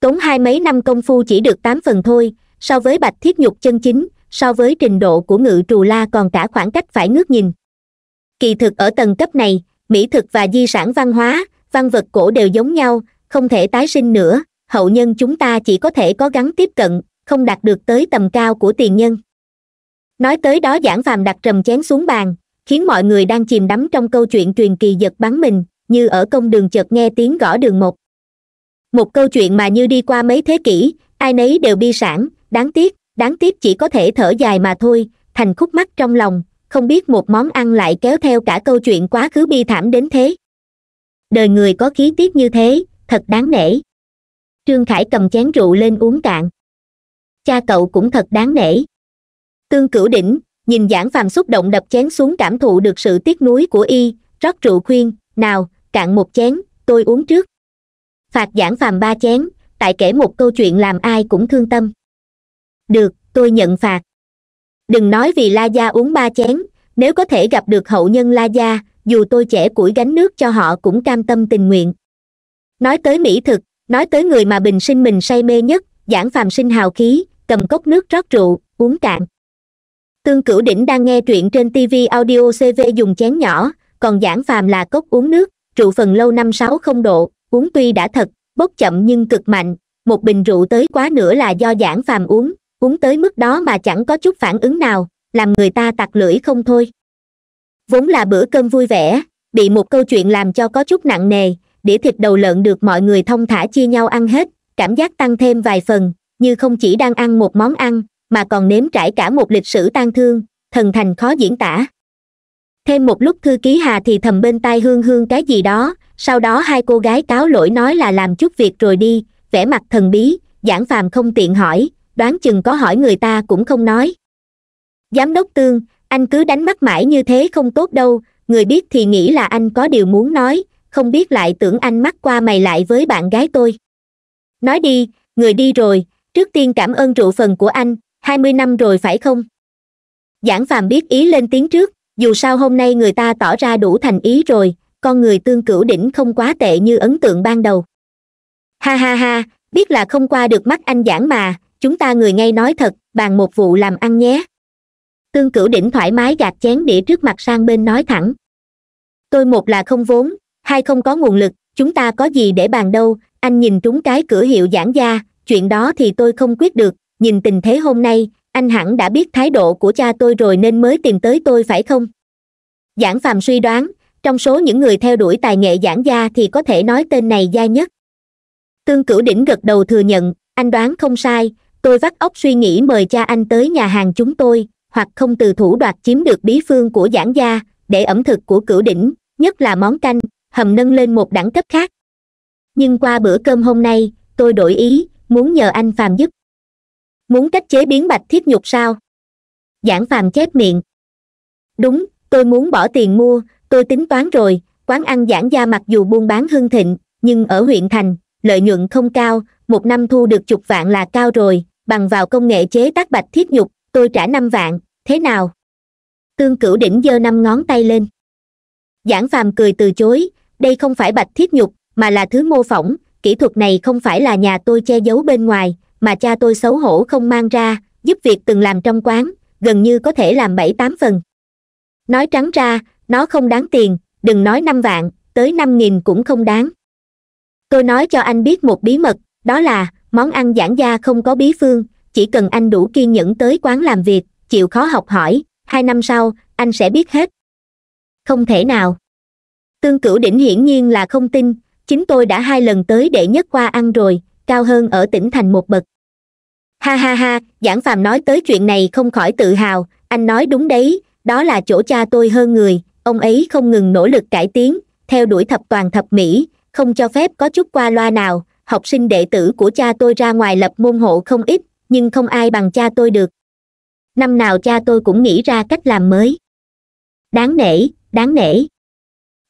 tốn hai mấy năm công phu chỉ được tám phần thôi so với bạch thiết nhục chân chính so với trình độ của ngự trù la còn cả khoảng cách phải ngước nhìn kỳ thực ở tầng cấp này mỹ thực và di sản văn hóa văn vật cổ đều giống nhau không thể tái sinh nữa hậu nhân chúng ta chỉ có thể có gắn tiếp cận không đạt được tới tầm cao của tiền nhân nói tới đó giảng phàm đặt trầm chén xuống bàn khiến mọi người đang chìm đắm trong câu chuyện truyền kỳ giật bắn mình như ở công đường chợt nghe tiếng gõ đường một một câu chuyện mà như đi qua mấy thế kỷ ai nấy đều bi sản đáng tiếc đáng tiếc chỉ có thể thở dài mà thôi thành khúc mắt trong lòng không biết một món ăn lại kéo theo cả câu chuyện quá khứ bi thảm đến thế đời người có khí tiết như thế thật đáng nể trương khải cầm chén rượu lên uống cạn cha cậu cũng thật đáng nể tương cửu đỉnh nhìn giảng phàm xúc động đập chén xuống cảm thụ được sự tiếc nuối của y rót rượu khuyên nào cạn một chén tôi uống trước phạt giảng phàm ba chén tại kể một câu chuyện làm ai cũng thương tâm được tôi nhận phạt đừng nói vì la gia uống ba chén nếu có thể gặp được hậu nhân la gia dù tôi trẻ củi gánh nước cho họ cũng cam tâm tình nguyện nói tới mỹ thực nói tới người mà bình sinh mình say mê nhất giảng phàm sinh hào khí cầm cốc nước rót rượu uống cạn tương cửu đỉnh đang nghe truyện trên tv audio cv dùng chén nhỏ còn giảng phàm là cốc uống nước rượu phần lâu năm sáu không độ uống tuy đã thật bốc chậm nhưng cực mạnh một bình rượu tới quá nữa là do giảng phàm uống uống tới mức đó mà chẳng có chút phản ứng nào làm người ta tặc lưỡi không thôi vốn là bữa cơm vui vẻ bị một câu chuyện làm cho có chút nặng nề đĩa thịt đầu lợn được mọi người thông thả chia nhau ăn hết cảm giác tăng thêm vài phần như không chỉ đang ăn một món ăn mà còn nếm trải cả một lịch sử tang thương thần thành khó diễn tả thêm một lúc thư ký hà thì thầm bên tai hương hương cái gì đó sau đó hai cô gái cáo lỗi nói là làm chút việc rồi đi vẻ mặt thần bí giảng phàm không tiện hỏi đoán chừng có hỏi người ta cũng không nói giám đốc tương anh cứ đánh mắt mãi như thế không tốt đâu người biết thì nghĩ là anh có điều muốn nói không biết lại tưởng anh mắt qua mày lại với bạn gái tôi nói đi người đi rồi trước tiên cảm ơn rượu phần của anh hai mươi năm rồi phải không giảng phàm biết ý lên tiếng trước dù sao hôm nay người ta tỏ ra đủ thành ý rồi con người tương cửu đỉnh không quá tệ như ấn tượng ban đầu ha ha ha biết là không qua được mắt anh giảng mà chúng ta người ngay nói thật bàn một vụ làm ăn nhé tương cửu đỉnh thoải mái gạt chén đĩa trước mặt sang bên nói thẳng tôi một là không vốn hai không có nguồn lực chúng ta có gì để bàn đâu anh nhìn trúng cái cửa hiệu giảng gia chuyện đó thì tôi không quyết được nhìn tình thế hôm nay anh hẳn đã biết thái độ của cha tôi rồi nên mới tìm tới tôi phải không giảng phàm suy đoán trong số những người theo đuổi tài nghệ giảng gia thì có thể nói tên này gia nhất tương cửu đỉnh gật đầu thừa nhận anh đoán không sai tôi vắt óc suy nghĩ mời cha anh tới nhà hàng chúng tôi hoặc không từ thủ đoạt chiếm được bí phương của giảng gia để ẩm thực của cửu đỉnh nhất là món canh hầm nâng lên một đẳng cấp khác nhưng qua bữa cơm hôm nay tôi đổi ý muốn nhờ anh phàm giúp muốn cách chế biến bạch thiết nhục sao giảng phàm chép miệng đúng tôi muốn bỏ tiền mua tôi tính toán rồi quán ăn giảng gia mặc dù buôn bán hưng thịnh nhưng ở huyện thành lợi nhuận không cao một năm thu được chục vạn là cao rồi bằng vào công nghệ chế tác bạch thiết nhục tôi trả năm vạn thế nào tương cửu đỉnh giơ năm ngón tay lên giảng phàm cười từ chối đây không phải bạch thiết nhục mà là thứ mô phỏng kỹ thuật này không phải là nhà tôi che giấu bên ngoài mà cha tôi xấu hổ không mang ra giúp việc từng làm trong quán gần như có thể làm bảy tám phần nói trắng ra nó không đáng tiền đừng nói năm vạn tới năm nghìn cũng không đáng tôi nói cho anh biết một bí mật đó là món ăn giản gia không có bí phương chỉ cần anh đủ kiên nhẫn tới quán làm việc chịu khó học hỏi hai năm sau anh sẽ biết hết không thể nào tương cửu đỉnh hiển nhiên là không tin chính tôi đã hai lần tới đệ nhất qua ăn rồi cao hơn ở tỉnh thành một bậc ha ha ha giảng phàm nói tới chuyện này không khỏi tự hào anh nói đúng đấy đó là chỗ cha tôi hơn người ông ấy không ngừng nỗ lực cải tiến theo đuổi thập toàn thập mỹ không cho phép có chút qua loa nào học sinh đệ tử của cha tôi ra ngoài lập môn hộ không ít nhưng không ai bằng cha tôi được năm nào cha tôi cũng nghĩ ra cách làm mới đáng nể đáng nể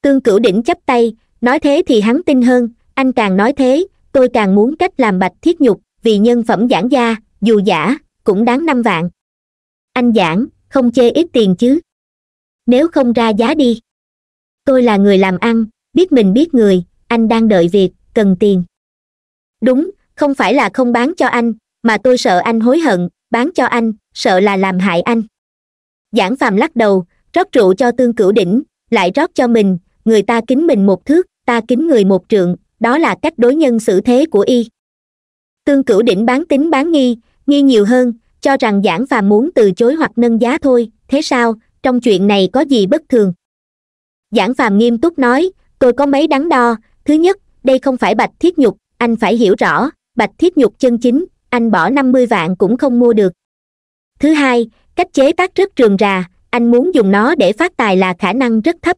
tương cửu đỉnh chắp tay nói thế thì hắn tin hơn anh càng nói thế tôi càng muốn cách làm bạch thiết nhục vì nhân phẩm giảng gia dù giả cũng đáng năm vạn anh giảng không chê ít tiền chứ nếu không ra giá đi tôi là người làm ăn biết mình biết người anh đang đợi việc cần tiền đúng không phải là không bán cho anh mà tôi sợ anh hối hận bán cho anh sợ là làm hại anh giảng phàm lắc đầu rót rượu cho tương cửu đỉnh lại rót cho mình người ta kính mình một thước ta kính người một trượng đó là cách đối nhân xử thế của y tương cửu đỉnh bán tính bán nghi nghi nhiều hơn cho rằng giảng phàm muốn từ chối hoặc nâng giá thôi thế sao trong chuyện này có gì bất thường giảng phàm nghiêm túc nói tôi có mấy đắn đo thứ nhất đây không phải bạch thiết nhục anh phải hiểu rõ bạch thiết nhục chân chính anh bỏ năm mươi vạn cũng không mua được thứ hai cách chế tác rất trường rà anh muốn dùng nó để phát tài là khả năng rất thấp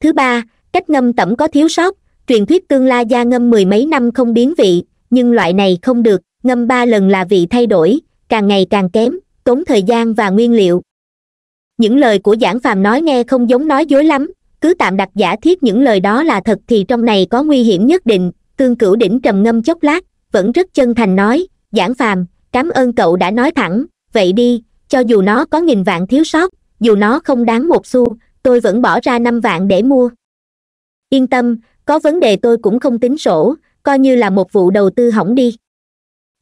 thứ ba cách ngâm tẩm có thiếu sót truyền thuyết tương la gia ngâm mười mấy năm không biến vị nhưng loại này không được ngâm ba lần là vị thay đổi càng ngày càng kém tốn thời gian và nguyên liệu những lời của giảng phàm nói nghe không giống nói dối lắm cứ tạm đặt giả thiết những lời đó là thật thì trong này có nguy hiểm nhất định tương cửu đỉnh trầm ngâm chốc lát vẫn rất chân thành nói giảng phàm cảm ơn cậu đã nói thẳng vậy đi cho dù nó có nghìn vạn thiếu sót dù nó không đáng một xu tôi vẫn bỏ ra năm vạn để mua yên tâm có vấn đề tôi cũng không tính sổ coi như là một vụ đầu tư hỏng đi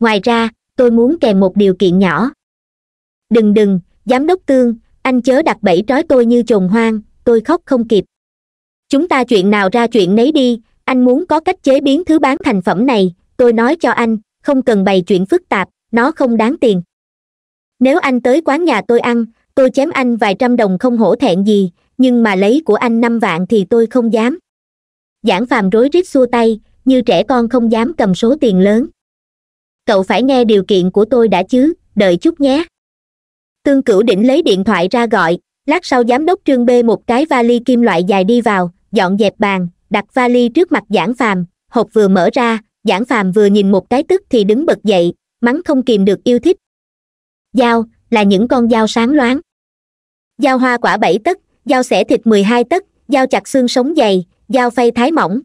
ngoài ra tôi muốn kèm một điều kiện nhỏ đừng đừng giám đốc tương anh chớ đặt bẫy trói tôi như trồn hoang tôi khóc không kịp chúng ta chuyện nào ra chuyện nấy đi anh muốn có cách chế biến thứ bán thành phẩm này tôi nói cho anh không cần bày chuyện phức tạp nó không đáng tiền nếu anh tới quán nhà tôi ăn tôi chém anh vài trăm đồng không hổ thẹn gì nhưng mà lấy của anh năm vạn thì tôi không dám giảng phàm rối rít xua tay như trẻ con không dám cầm số tiền lớn cậu phải nghe điều kiện của tôi đã chứ đợi chút nhé tương cửu định lấy điện thoại ra gọi lát sau giám đốc trương bê một cái vali kim loại dài đi vào dọn dẹp bàn đặt vali trước mặt giảng phàm hộp vừa mở ra giảng phàm vừa nhìn một cái tức thì đứng bật dậy mắng không kìm được yêu thích dao là những con dao sáng loáng dao hoa quả bảy tấc dao xẻ thịt mười hai tấc dao chặt xương sống dày dao phay thái mỏng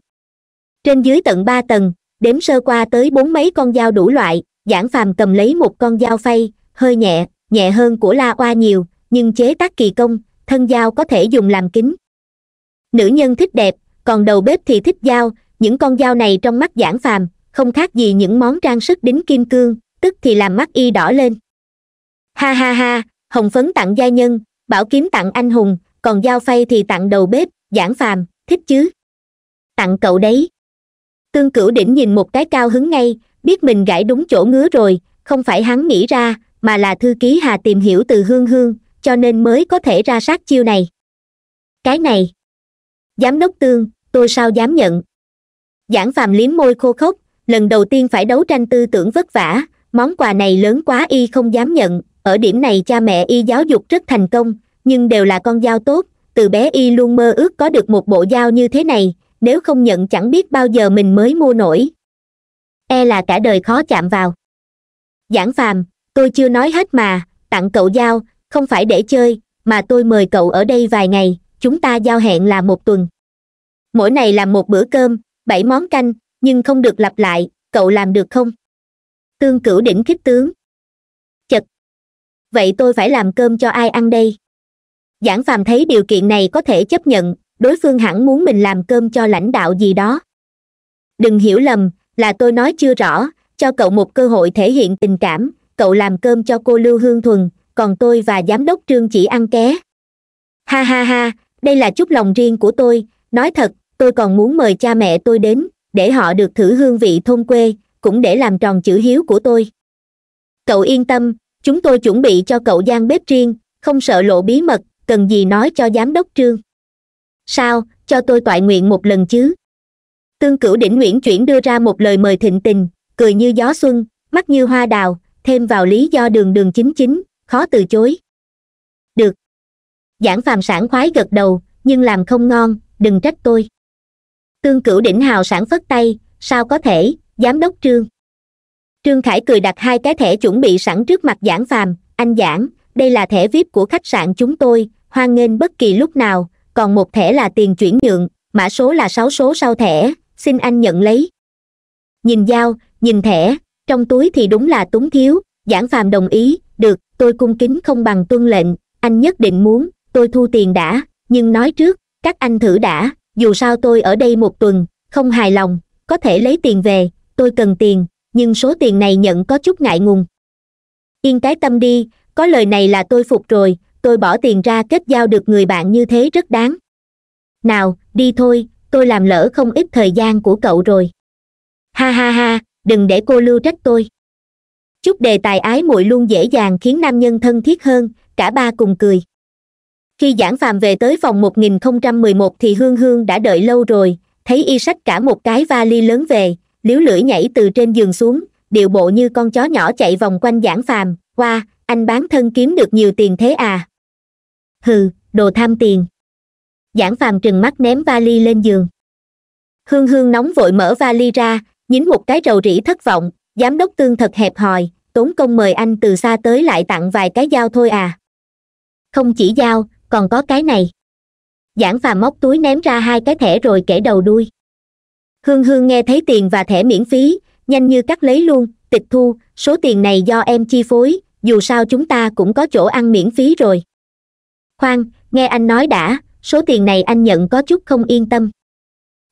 trên dưới tận ba tầng đếm sơ qua tới bốn mấy con dao đủ loại giảng phàm cầm lấy một con dao phay hơi nhẹ nhẹ hơn của la oa nhiều nhưng chế tác kỳ công thân dao có thể dùng làm kính nữ nhân thích đẹp còn đầu bếp thì thích dao những con dao này trong mắt giảng phàm không khác gì những món trang sức đính kim cương tức thì làm mắt y đỏ lên ha ha ha hồng phấn tặng gia nhân bảo kiếm tặng anh hùng còn dao phay thì tặng đầu bếp giảng phàm thích chứ tặng cậu đấy tương cửu đỉnh nhìn một cái cao hứng ngay biết mình gãi đúng chỗ ngứa rồi không phải hắn nghĩ ra mà là thư ký hà tìm hiểu từ hương hương cho nên mới có thể ra sát chiêu này cái này giám đốc tương tôi sao dám nhận giảng phàm liếm môi khô khốc lần đầu tiên phải đấu tranh tư tưởng vất vả món quà này lớn quá y không dám nhận ở điểm này cha mẹ y giáo dục rất thành công nhưng đều là con dao tốt từ bé y luôn mơ ước có được một bộ dao như thế này nếu không nhận chẳng biết bao giờ mình mới mua nổi e là cả đời khó chạm vào giảng phàm tôi chưa nói hết mà tặng cậu giao không phải để chơi mà tôi mời cậu ở đây vài ngày chúng ta giao hẹn là một tuần mỗi ngày làm một bữa cơm bảy món canh nhưng không được lặp lại cậu làm được không tương cửu đỉnh khích tướng chật vậy tôi phải làm cơm cho ai ăn đây giảng phàm thấy điều kiện này có thể chấp nhận đối phương hẳn muốn mình làm cơm cho lãnh đạo gì đó đừng hiểu lầm là tôi nói chưa rõ cho cậu một cơ hội thể hiện tình cảm cậu làm cơm cho cô lưu hương thuần còn tôi và giám đốc trương chỉ ăn ké ha ha ha đây là chút lòng riêng của tôi nói thật tôi còn muốn mời cha mẹ tôi đến để họ được thử hương vị thôn quê cũng để làm tròn chữ hiếu của tôi cậu yên tâm chúng tôi chuẩn bị cho cậu gian bếp riêng không sợ lộ bí mật cần gì nói cho giám đốc trương sao cho tôi toại nguyện một lần chứ tương cửu đỉnh nguyễn chuyển đưa ra một lời mời thịnh tình cười như gió xuân mắt như hoa đào thêm vào lý do đường đường chính chính khó từ chối được giảng phàm sản khoái gật đầu nhưng làm không ngon đừng trách tôi tương cửu đỉnh hào sản phất tay sao có thể giám đốc trương trương khải cười đặt hai cái thẻ chuẩn bị sẵn trước mặt giảng phàm anh giảng đây là thẻ vip của khách sạn chúng tôi hoan nghênh bất kỳ lúc nào còn một thẻ là tiền chuyển nhượng mã số là sáu số sau thẻ xin anh nhận lấy nhìn dao nhìn thẻ trong túi thì đúng là túng thiếu giảng phàm đồng ý được tôi cung kính không bằng tuân lệnh anh nhất định muốn tôi thu tiền đã nhưng nói trước các anh thử đã dù sao tôi ở đây một tuần không hài lòng có thể lấy tiền về tôi cần tiền nhưng số tiền này nhận có chút ngại ngùng yên cái tâm đi có lời này là tôi phục rồi tôi bỏ tiền ra kết giao được người bạn như thế rất đáng nào đi thôi tôi làm lỡ không ít thời gian của cậu rồi ha ha ha đừng để cô lưu trách tôi chút đề tài ái muội luôn dễ dàng khiến nam nhân thân thiết hơn cả ba cùng cười khi giảng phàm về tới phòng 1011 thì hương hương đã đợi lâu rồi thấy y sách cả một cái vali lớn về liếu lưỡi nhảy từ trên giường xuống điệu bộ như con chó nhỏ chạy vòng quanh giảng phàm qua anh bán thân kiếm được nhiều tiền thế à hừ đồ tham tiền giảng phàm trừng mắt ném vali lên giường hương hương nóng vội mở vali ra nhín một cái rầu rĩ thất vọng giám đốc tương thật hẹp hòi tốn công mời anh từ xa tới lại tặng vài cái dao thôi à không chỉ dao còn có cái này giảng phàm móc túi ném ra hai cái thẻ rồi kể đầu đuôi hương hương nghe thấy tiền và thẻ miễn phí nhanh như cắt lấy luôn tịch thu số tiền này do em chi phối dù sao chúng ta cũng có chỗ ăn miễn phí rồi khoan nghe anh nói đã số tiền này anh nhận có chút không yên tâm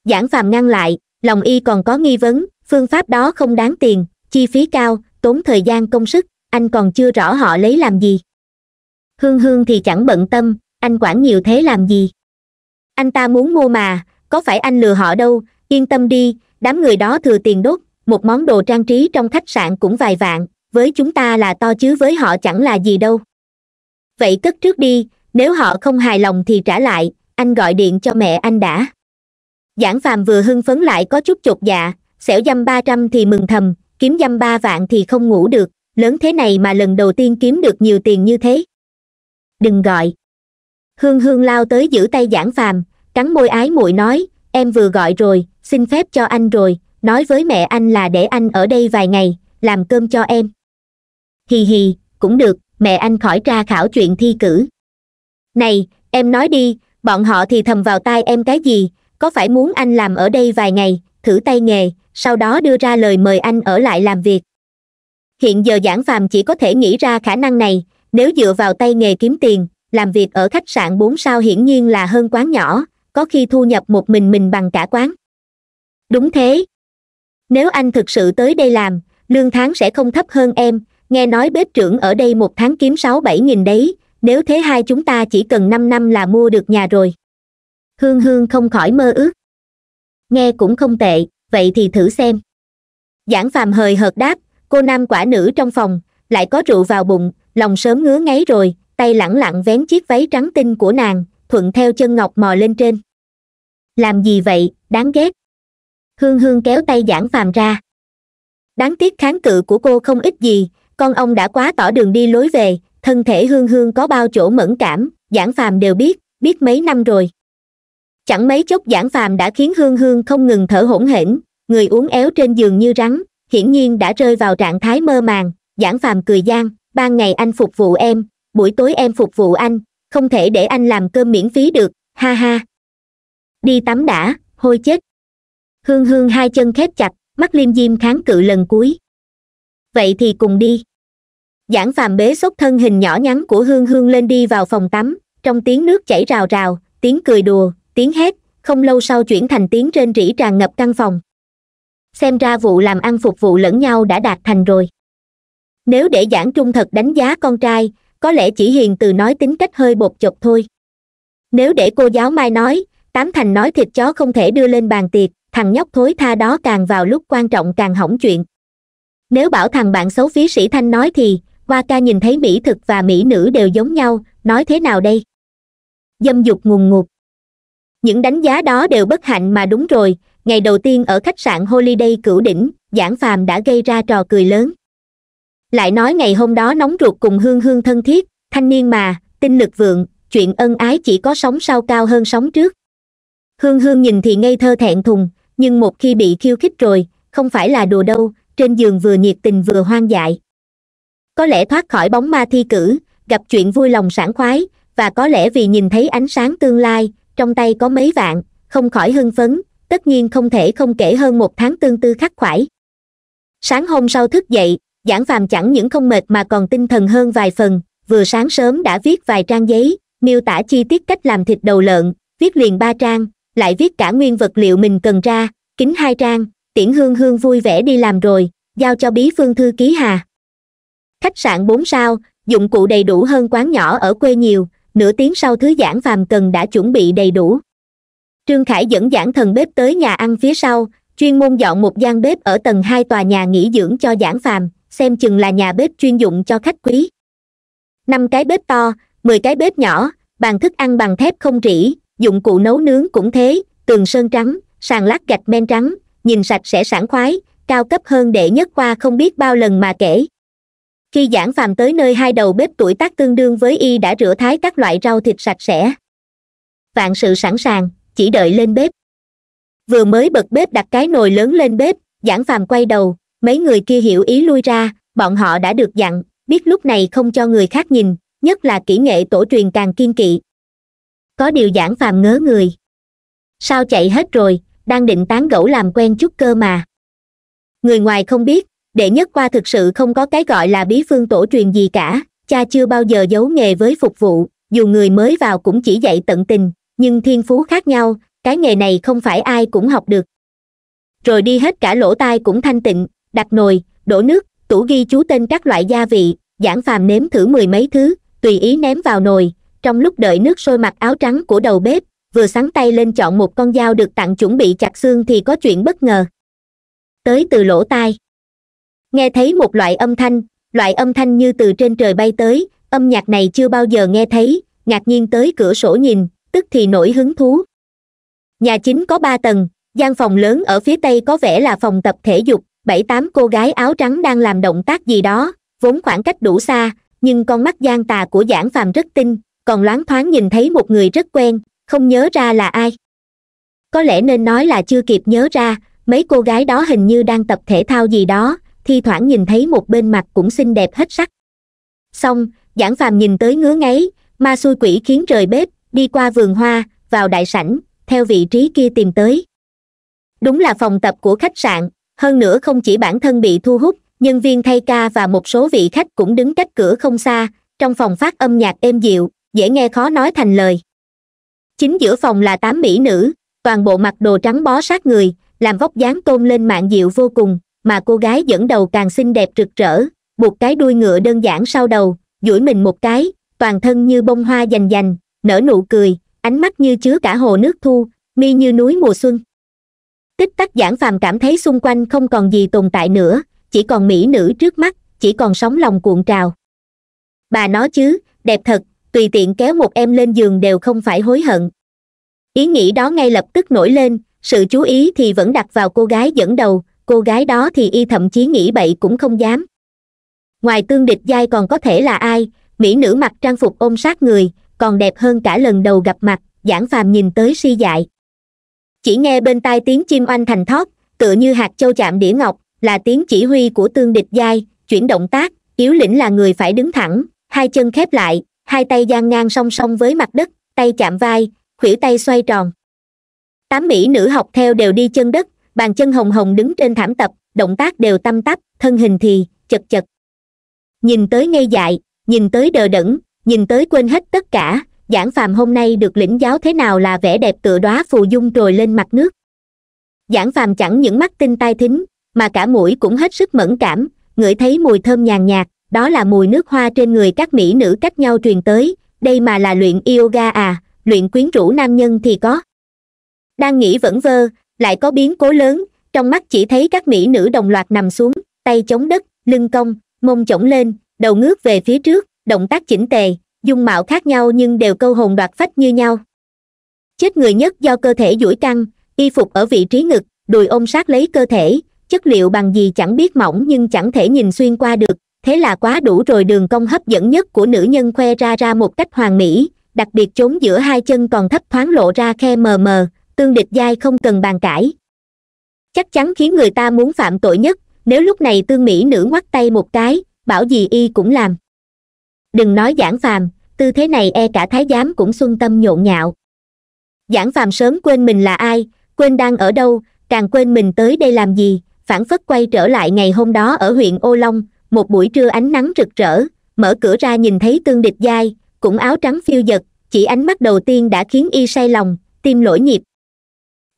giảng phàm ngăn lại lòng y còn có nghi vấn phương pháp đó không đáng tiền chi phí cao tốn thời gian công sức anh còn chưa rõ họ lấy làm gì hương hương thì chẳng bận tâm anh quản nhiều thế làm gì anh ta muốn mua mà có phải anh lừa họ đâu yên tâm đi đám người đó thừa tiền đốt một món đồ trang trí trong khách sạn cũng vài vạn với chúng ta là to chứ với họ chẳng là gì đâu vậy cất trước đi nếu họ không hài lòng thì trả lại anh gọi điện cho mẹ anh đã giảng phàm vừa hưng phấn lại có chút chột dạ xẻo dăm ba trăm thì mừng thầm kiếm dăm ba vạn thì không ngủ được lớn thế này mà lần đầu tiên kiếm được nhiều tiền như thế đừng gọi hương hương lao tới giữ tay giảng phàm cắn môi ái muội nói em vừa gọi rồi xin phép cho anh rồi nói với mẹ anh là để anh ở đây vài ngày làm cơm cho em hì hì cũng được mẹ anh khỏi tra khảo chuyện thi cử này em nói đi bọn họ thì thầm vào tai em cái gì có phải muốn anh làm ở đây vài ngày thử tay nghề sau đó đưa ra lời mời anh ở lại làm việc hiện giờ giảng phàm chỉ có thể nghĩ ra khả năng này nếu dựa vào tay nghề kiếm tiền làm việc ở khách sạn bốn sao hiển nhiên là hơn quán nhỏ có khi thu nhập một mình mình bằng cả quán đúng thế nếu anh thực sự tới đây làm lương tháng sẽ không thấp hơn em nghe nói bếp trưởng ở đây một tháng kiếm sáu bảy nghìn đấy nếu thế hai chúng ta chỉ cần năm năm là mua được nhà rồi hương hương không khỏi mơ ước nghe cũng không tệ vậy thì thử xem giảng phàm hời hợt đáp cô nam quả nữ trong phòng lại có rượu vào bụng lòng sớm ngứa ngáy rồi tay lẳng lặng vén chiếc váy trắng tinh của nàng thuận theo chân ngọc mò lên trên làm gì vậy đáng ghét hương hương kéo tay giảng phàm ra đáng tiếc kháng cự của cô không ít gì con ông đã quá tỏ đường đi lối về thân thể hương hương có bao chỗ mẫn cảm giảng phàm đều biết biết mấy năm rồi chẳng mấy chốc giảng phàm đã khiến hương hương không ngừng thở hổn hển người uốn éo trên giường như rắn hiển nhiên đã rơi vào trạng thái mơ màng giảng phàm cười gian ban ngày anh phục vụ em buổi tối em phục vụ anh không thể để anh làm cơm miễn phí được ha ha đi tắm đã hôi chết hương hương hai chân khép chặt mắt liêm diêm kháng cự lần cuối vậy thì cùng đi giảng phàm bế xốc thân hình nhỏ nhắn của hương hương lên đi vào phòng tắm trong tiếng nước chảy rào rào tiếng cười đùa tiếng hét không lâu sau chuyển thành tiếng trên rỉ tràn ngập căn phòng xem ra vụ làm ăn phục vụ lẫn nhau đã đạt thành rồi nếu để giảng trung thật đánh giá con trai có lẽ chỉ hiền từ nói tính cách hơi bột chột thôi nếu để cô giáo mai nói tám thành nói thịt chó không thể đưa lên bàn tiệc thằng nhóc thối tha đó càng vào lúc quan trọng càng hỏng chuyện nếu bảo thằng bạn xấu phí sĩ thanh nói thì hoa ca nhìn thấy mỹ thực và mỹ nữ đều giống nhau nói thế nào đây dâm dục ngùng ngụt những đánh giá đó đều bất hạnh mà đúng rồi ngày đầu tiên ở khách sạn holiday cửu đỉnh giảng phàm đã gây ra trò cười lớn lại nói ngày hôm đó nóng ruột cùng hương hương thân thiết thanh niên mà tinh lực vượng chuyện ân ái chỉ có sống sau cao hơn sống trước hương hương nhìn thì ngây thơ thẹn thùng nhưng một khi bị khiêu khích rồi không phải là đùa đâu trên giường vừa nhiệt tình vừa hoang dại có lẽ thoát khỏi bóng ma thi cử gặp chuyện vui lòng sảng khoái và có lẽ vì nhìn thấy ánh sáng tương lai trong tay có mấy vạn không khỏi hưng phấn tất nhiên không thể không kể hơn một tháng tương tư khắc khoải sáng hôm sau thức dậy giảng phàm chẳng những không mệt mà còn tinh thần hơn vài phần vừa sáng sớm đã viết vài trang giấy miêu tả chi tiết cách làm thịt đầu lợn viết liền ba trang lại viết cả nguyên vật liệu mình cần ra kính hai trang tiễn hương hương vui vẻ đi làm rồi giao cho bí phương thư ký hà khách sạn bốn sao dụng cụ đầy đủ hơn quán nhỏ ở quê nhiều nửa tiếng sau thứ giảng phàm cần đã chuẩn bị đầy đủ trương khải dẫn giảng thần bếp tới nhà ăn phía sau chuyên môn dọn một gian bếp ở tầng hai tòa nhà nghỉ dưỡng cho giảng phàm xem chừng là nhà bếp chuyên dụng cho khách quý năm cái bếp to mười cái bếp nhỏ bàn thức ăn bằng thép không rỉ dụng cụ nấu nướng cũng thế tường sơn trắng sàn lát gạch men trắng nhìn sạch sẽ sảng khoái cao cấp hơn đệ nhất qua không biết bao lần mà kể khi giản phàm tới nơi hai đầu bếp tuổi tác tương đương với y đã rửa thái các loại rau thịt sạch sẽ vạn sự sẵn sàng chỉ đợi lên bếp vừa mới bật bếp đặt cái nồi lớn lên bếp giản phàm quay đầu mấy người kia hiểu ý lui ra bọn họ đã được dặn biết lúc này không cho người khác nhìn nhất là kỹ nghệ tổ truyền càng kiên kỵ có điều giản phàm ngớ người sao chạy hết rồi đang định tán gẫu làm quen chút cơ mà người ngoài không biết đệ nhất qua thực sự không có cái gọi là bí phương tổ truyền gì cả cha chưa bao giờ giấu nghề với phục vụ dù người mới vào cũng chỉ dạy tận tình nhưng thiên phú khác nhau cái nghề này không phải ai cũng học được rồi đi hết cả lỗ tai cũng thanh tịnh đặt nồi đổ nước tủ ghi chú tên các loại gia vị giảng phàm nếm thử mười mấy thứ tùy ý ném vào nồi trong lúc đợi nước sôi mặt áo trắng của đầu bếp vừa sắn tay lên chọn một con dao được tặng chuẩn bị chặt xương thì có chuyện bất ngờ tới từ lỗ tai nghe thấy một loại âm thanh loại âm thanh như từ trên trời bay tới âm nhạc này chưa bao giờ nghe thấy ngạc nhiên tới cửa sổ nhìn tức thì nổi hứng thú nhà chính có ba tầng gian phòng lớn ở phía tây có vẻ là phòng tập thể dục bảy tám cô gái áo trắng đang làm động tác gì đó vốn khoảng cách đủ xa nhưng con mắt gian tà của giảng phàm rất tinh còn loáng thoáng nhìn thấy một người rất quen không nhớ ra là ai có lẽ nên nói là chưa kịp nhớ ra mấy cô gái đó hình như đang tập thể thao gì đó thi thoảng nhìn thấy một bên mặt cũng xinh đẹp hết sắc xong giảng phàm nhìn tới ngứa ngáy ma xui quỷ khiến trời bếp đi qua vườn hoa vào đại sảnh theo vị trí kia tìm tới đúng là phòng tập của khách sạn hơn nữa không chỉ bản thân bị thu hút nhân viên thay ca và một số vị khách cũng đứng cách cửa không xa trong phòng phát âm nhạc êm dịu dễ nghe khó nói thành lời chính giữa phòng là tám mỹ nữ toàn bộ mặc đồ trắng bó sát người làm vóc dáng tôn lên mạng dịu vô cùng mà cô gái dẫn đầu càng xinh đẹp rực rỡ buộc cái đuôi ngựa đơn giản sau đầu duỗi mình một cái toàn thân như bông hoa dành dành nở nụ cười ánh mắt như chứa cả hồ nước thu mi như núi mùa xuân tích tắc giảng phàm cảm thấy xung quanh không còn gì tồn tại nữa chỉ còn mỹ nữ trước mắt chỉ còn sóng lòng cuộn trào bà nói chứ đẹp thật tùy tiện kéo một em lên giường đều không phải hối hận ý nghĩ đó ngay lập tức nổi lên sự chú ý thì vẫn đặt vào cô gái dẫn đầu cô gái đó thì y thậm chí nghĩ bậy cũng không dám ngoài tương địch giai còn có thể là ai mỹ nữ mặc trang phục ôm sát người còn đẹp hơn cả lần đầu gặp mặt giảng phàm nhìn tới si dại chỉ nghe bên tai tiếng chim oanh thành thót tựa như hạt châu chạm đĩa ngọc là tiếng chỉ huy của tương địch giai chuyển động tác yếu lĩnh là người phải đứng thẳng hai chân khép lại hai tay giang ngang song song với mặt đất tay chạm vai khuỷu tay xoay tròn tám mỹ nữ học theo đều đi chân đất bàn chân hồng hồng đứng trên thảm tập động tác đều tăm tắp thân hình thì chật chật nhìn tới ngây dại nhìn tới đờ đẫn nhìn tới quên hết tất cả giảng phàm hôm nay được lĩnh giáo thế nào là vẻ đẹp tựa đóa phù dung trồi lên mặt nước giảng phàm chẳng những mắt tinh tai thính mà cả mũi cũng hết sức mẫn cảm ngửi thấy mùi thơm nhàn nhạt đó là mùi nước hoa trên người các mỹ nữ cách nhau truyền tới đây mà là luyện yoga à luyện quyến rũ nam nhân thì có đang nghĩ vẫn vơ lại có biến cố lớn trong mắt chỉ thấy các mỹ nữ đồng loạt nằm xuống tay chống đất lưng cong mông chổng lên đầu ngước về phía trước động tác chỉnh tề dung mạo khác nhau nhưng đều câu hồn đoạt phách như nhau chết người nhất do cơ thể duỗi căng y phục ở vị trí ngực đùi ôm sát lấy cơ thể chất liệu bằng gì chẳng biết mỏng nhưng chẳng thể nhìn xuyên qua được thế là quá đủ rồi đường cong hấp dẫn nhất của nữ nhân khoe ra ra một cách hoàn mỹ đặc biệt chốn giữa hai chân còn thấp thoáng lộ ra khe mờ mờ tương địch giai không cần bàn cãi chắc chắn khiến người ta muốn phạm tội nhất nếu lúc này tương mỹ nữ ngoắt tay một cái bảo gì y cũng làm đừng nói giảng phàm tư thế này e cả thái giám cũng xuân tâm nhộn nhạo giảng phàm sớm quên mình là ai quên đang ở đâu càng quên mình tới đây làm gì phản phất quay trở lại ngày hôm đó ở huyện ô long một buổi trưa ánh nắng rực rỡ mở cửa ra nhìn thấy tương địch giai cũng áo trắng phiêu giật chỉ ánh mắt đầu tiên đã khiến y say lòng tim lỗi nhịp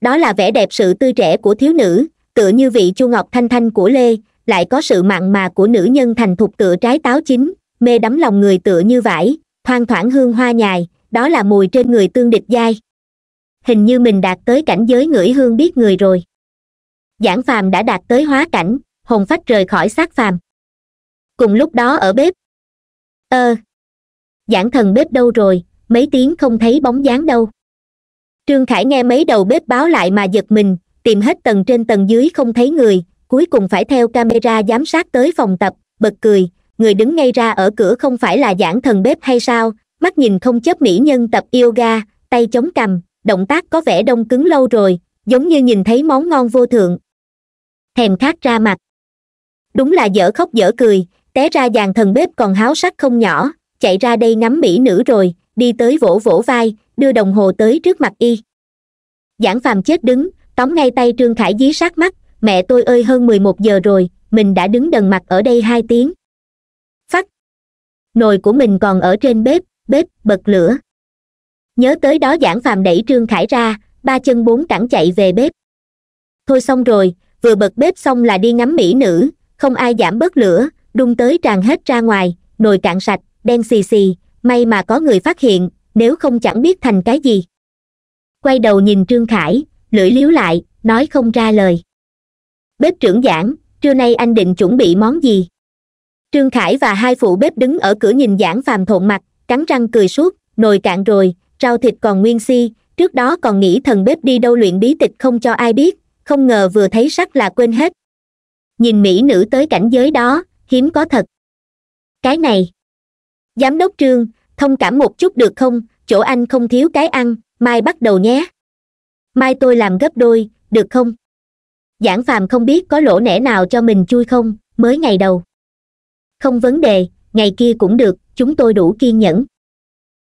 đó là vẻ đẹp sự tươi trẻ của thiếu nữ tựa như vị chu ngọc thanh thanh của lê lại có sự mặn mà của nữ nhân thành thục tựa trái táo chín mê đắm lòng người tựa như vải thoang thoảng hương hoa nhài đó là mùi trên người tương địch giai hình như mình đạt tới cảnh giới ngửi hương biết người rồi giảng phàm đã đạt tới hóa cảnh hồn phách rời khỏi xác phàm cùng lúc đó ở bếp ơ ờ, giảng thần bếp đâu rồi mấy tiếng không thấy bóng dáng đâu trương khải nghe mấy đầu bếp báo lại mà giật mình tìm hết tầng trên tầng dưới không thấy người cuối cùng phải theo camera giám sát tới phòng tập bật cười người đứng ngay ra ở cửa không phải là giảng thần bếp hay sao mắt nhìn không chớp mỹ nhân tập yoga tay chống cằm động tác có vẻ đông cứng lâu rồi giống như nhìn thấy món ngon vô thượng thèm khát ra mặt đúng là dở khóc dở cười té ra dàn thần bếp còn háo sắc không nhỏ chạy ra đây ngắm mỹ nữ rồi đi tới vỗ vỗ vai đưa đồng hồ tới trước mặt y giảng phàm chết đứng tóm ngay tay trương khải dí sát mắt mẹ tôi ơi hơn mười một giờ rồi mình đã đứng đần mặt ở đây hai tiếng Phát. nồi của mình còn ở trên bếp bếp bật lửa nhớ tới đó giảng phàm đẩy trương khải ra ba chân bốn cẳng chạy về bếp thôi xong rồi vừa bật bếp xong là đi ngắm mỹ nữ không ai giảm bớt lửa đun tới tràn hết ra ngoài nồi cạn sạch đen xì xì may mà có người phát hiện nếu không chẳng biết thành cái gì quay đầu nhìn trương khải lưỡi liếu lại nói không ra lời bếp trưởng giảng trưa nay anh định chuẩn bị món gì trương khải và hai phụ bếp đứng ở cửa nhìn giảng phàm thộn mặt cắn răng cười suốt nồi cạn rồi rau thịt còn nguyên si trước đó còn nghĩ thần bếp đi đâu luyện bí tịch không cho ai biết không ngờ vừa thấy sắc là quên hết nhìn mỹ nữ tới cảnh giới đó hiếm có thật cái này giám đốc trương thông cảm một chút được không chỗ anh không thiếu cái ăn mai bắt đầu nhé mai tôi làm gấp đôi được không giảng phàm không biết có lỗ nẻ nào cho mình chui không mới ngày đầu không vấn đề ngày kia cũng được chúng tôi đủ kiên nhẫn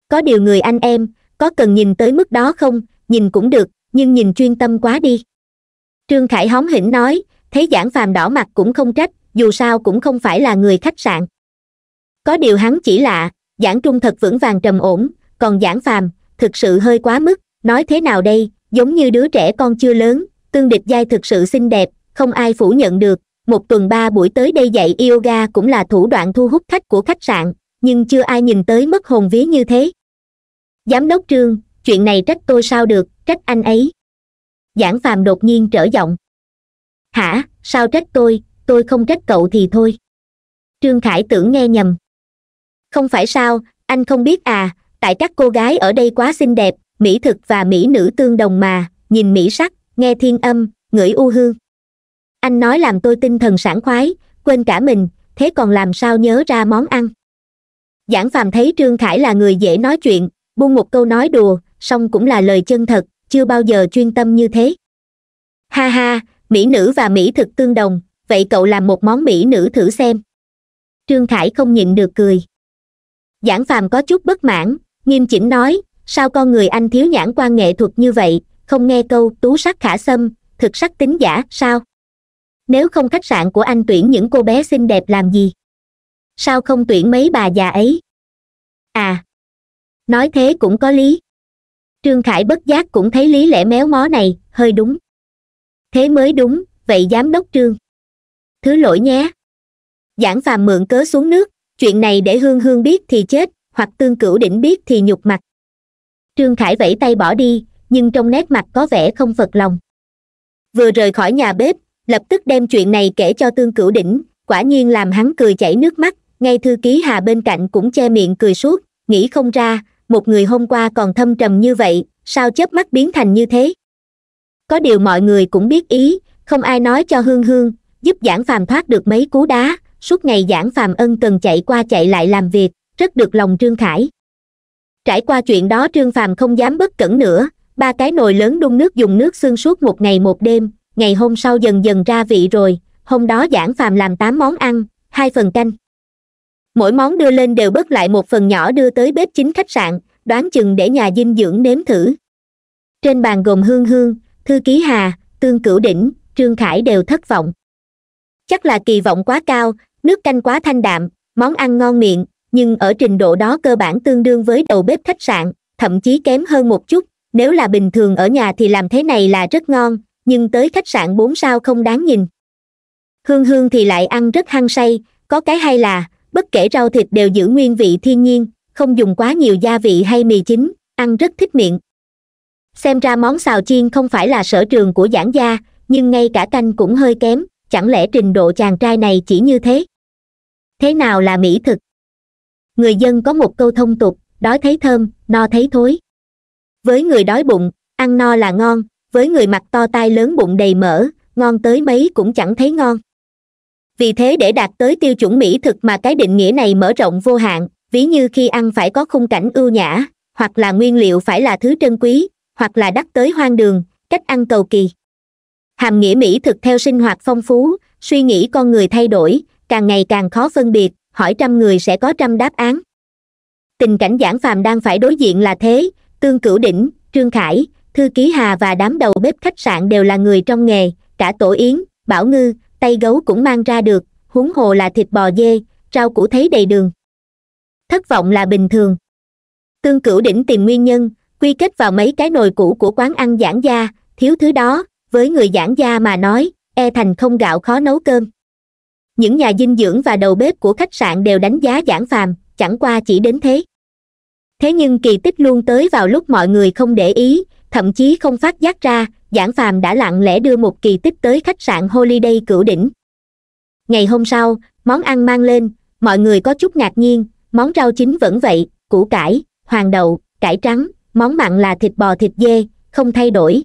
có điều người anh em có cần nhìn tới mức đó không nhìn cũng được nhưng nhìn chuyên tâm quá đi trương khải hóm hỉnh nói thấy giảng phàm đỏ mặt cũng không trách dù sao cũng không phải là người khách sạn có điều hắn chỉ lạ giảng trung thật vững vàng trầm ổn còn giảng phàm thực sự hơi quá mức nói thế nào đây giống như đứa trẻ con chưa lớn tương địch giai thực sự xinh đẹp không ai phủ nhận được một tuần ba buổi tới đây dạy yoga cũng là thủ đoạn thu hút khách của khách sạn nhưng chưa ai nhìn tới mất hồn vía như thế giám đốc trương chuyện này trách tôi sao được trách anh ấy giảng phàm đột nhiên trở giọng hả sao trách tôi tôi không trách cậu thì thôi trương khải tưởng nghe nhầm không phải sao anh không biết à tại các cô gái ở đây quá xinh đẹp mỹ thực và mỹ nữ tương đồng mà nhìn mỹ sắc nghe thiên âm ngửi u hương anh nói làm tôi tinh thần sảng khoái quên cả mình thế còn làm sao nhớ ra món ăn giảng phàm thấy trương khải là người dễ nói chuyện buông một câu nói đùa song cũng là lời chân thật chưa bao giờ chuyên tâm như thế ha ha mỹ nữ và mỹ thực tương đồng vậy cậu làm một món mỹ nữ thử xem trương khải không nhịn được cười giảng phàm có chút bất mãn nghiêm chỉnh nói sao con người anh thiếu nhãn quan nghệ thuật như vậy không nghe câu tú sắc khả xâm thực sắc tính giả sao nếu không khách sạn của anh tuyển những cô bé xinh đẹp làm gì sao không tuyển mấy bà già ấy à nói thế cũng có lý trương khải bất giác cũng thấy lý lẽ méo mó này hơi đúng thế mới đúng vậy giám đốc trương thứ lỗi nhé giảng phàm mượn cớ xuống nước chuyện này để hương hương biết thì chết hoặc tương cửu đỉnh biết thì nhục mặt trương khải vẫy tay bỏ đi nhưng trong nét mặt có vẻ không phật lòng vừa rời khỏi nhà bếp lập tức đem chuyện này kể cho tương cửu đỉnh quả nhiên làm hắn cười chảy nước mắt ngay thư ký hà bên cạnh cũng che miệng cười suốt nghĩ không ra một người hôm qua còn thâm trầm như vậy sao chớp mắt biến thành như thế có điều mọi người cũng biết ý không ai nói cho hương hương giúp giảng phàm thoát được mấy cú đá suốt ngày giảng phàm ân cần chạy qua chạy lại làm việc rất được lòng trương khải trải qua chuyện đó trương phàm không dám bất cẩn nữa ba cái nồi lớn đun nước dùng nước xương suốt một ngày một đêm ngày hôm sau dần dần ra vị rồi hôm đó giảng phàm làm tám món ăn hai phần canh mỗi món đưa lên đều bớt lại một phần nhỏ đưa tới bếp chính khách sạn đoán chừng để nhà dinh dưỡng nếm thử trên bàn gồm hương hương thư ký hà tương cửu đỉnh trương khải đều thất vọng chắc là kỳ vọng quá cao nước canh quá thanh đạm món ăn ngon miệng nhưng ở trình độ đó cơ bản tương đương với đầu bếp khách sạn thậm chí kém hơn một chút nếu là bình thường ở nhà thì làm thế này là rất ngon nhưng tới khách sạn bốn sao không đáng nhìn hương hương thì lại ăn rất hăng say có cái hay là bất kể rau thịt đều giữ nguyên vị thiên nhiên không dùng quá nhiều gia vị hay mì chính ăn rất thích miệng xem ra món xào chiên không phải là sở trường của giảng gia nhưng ngay cả canh cũng hơi kém chẳng lẽ trình độ chàng trai này chỉ như thế thế nào là mỹ thực người dân có một câu thông tục đói thấy thơm no thấy thối với người đói bụng ăn no là ngon với người mặt to tai lớn bụng đầy mỡ ngon tới mấy cũng chẳng thấy ngon vì thế để đạt tới tiêu chuẩn mỹ thực mà cái định nghĩa này mở rộng vô hạn ví như khi ăn phải có khung cảnh ưu nhã hoặc là nguyên liệu phải là thứ trân quý hoặc là đắt tới hoang đường cách ăn cầu kỳ hàm nghĩa mỹ thực theo sinh hoạt phong phú suy nghĩ con người thay đổi càng ngày càng khó phân biệt hỏi trăm người sẽ có trăm đáp án tình cảnh giảng phàm đang phải đối diện là thế tương cửu đỉnh trương khải thư ký hà và đám đầu bếp khách sạn đều là người trong nghề cả tổ yến bảo ngư tay gấu cũng mang ra được huống hồ là thịt bò dê rau củ thấy đầy đường thất vọng là bình thường tương cửu đỉnh tìm nguyên nhân quy kết vào mấy cái nồi cũ của quán ăn giảng gia thiếu thứ đó với người giảng gia mà nói e thành không gạo khó nấu cơm những nhà dinh dưỡng và đầu bếp của khách sạn đều đánh giá giảng phàm chẳng qua chỉ đến thế thế nhưng kỳ tích luôn tới vào lúc mọi người không để ý thậm chí không phát giác ra giảng phàm đã lặng lẽ đưa một kỳ tích tới khách sạn holiday cửu đỉnh ngày hôm sau món ăn mang lên mọi người có chút ngạc nhiên món rau chính vẫn vậy củ cải hoàng đậu cải trắng món mặn là thịt bò thịt dê không thay đổi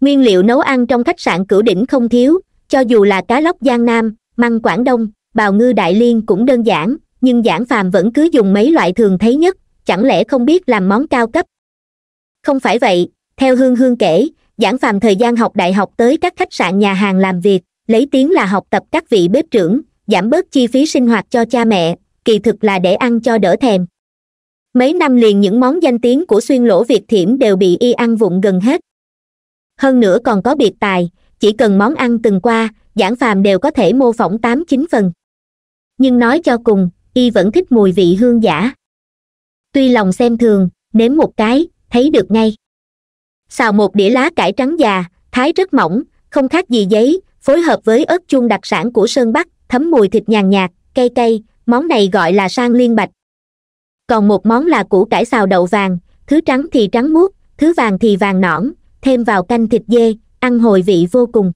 nguyên liệu nấu ăn trong khách sạn cửu đỉnh không thiếu cho dù là cá lóc giang nam măng quảng đông bào ngư đại liên cũng đơn giản nhưng giảng phàm vẫn cứ dùng mấy loại thường thấy nhất chẳng lẽ không biết làm món cao cấp không phải vậy theo hương hương kể giảng phàm thời gian học đại học tới các khách sạn nhà hàng làm việc lấy tiếng là học tập các vị bếp trưởng giảm bớt chi phí sinh hoạt cho cha mẹ kỳ thực là để ăn cho đỡ thèm mấy năm liền những món danh tiếng của xuyên lỗ việt thiểm đều bị y ăn vụng gần hết hơn nữa còn có biệt tài chỉ cần món ăn từng qua giảng phàm đều có thể mô phỏng tám chín phần nhưng nói cho cùng y vẫn thích mùi vị hương giả tuy lòng xem thường nếm một cái thấy được ngay xào một đĩa lá cải trắng già thái rất mỏng không khác gì giấy phối hợp với ớt chuông đặc sản của sơn bắc thấm mùi thịt nhàn nhạt cay cay món này gọi là sang liên bạch còn một món là củ cải xào đậu vàng thứ trắng thì trắng muốt thứ vàng thì vàng nõn thêm vào canh thịt dê ăn hồi vị vô cùng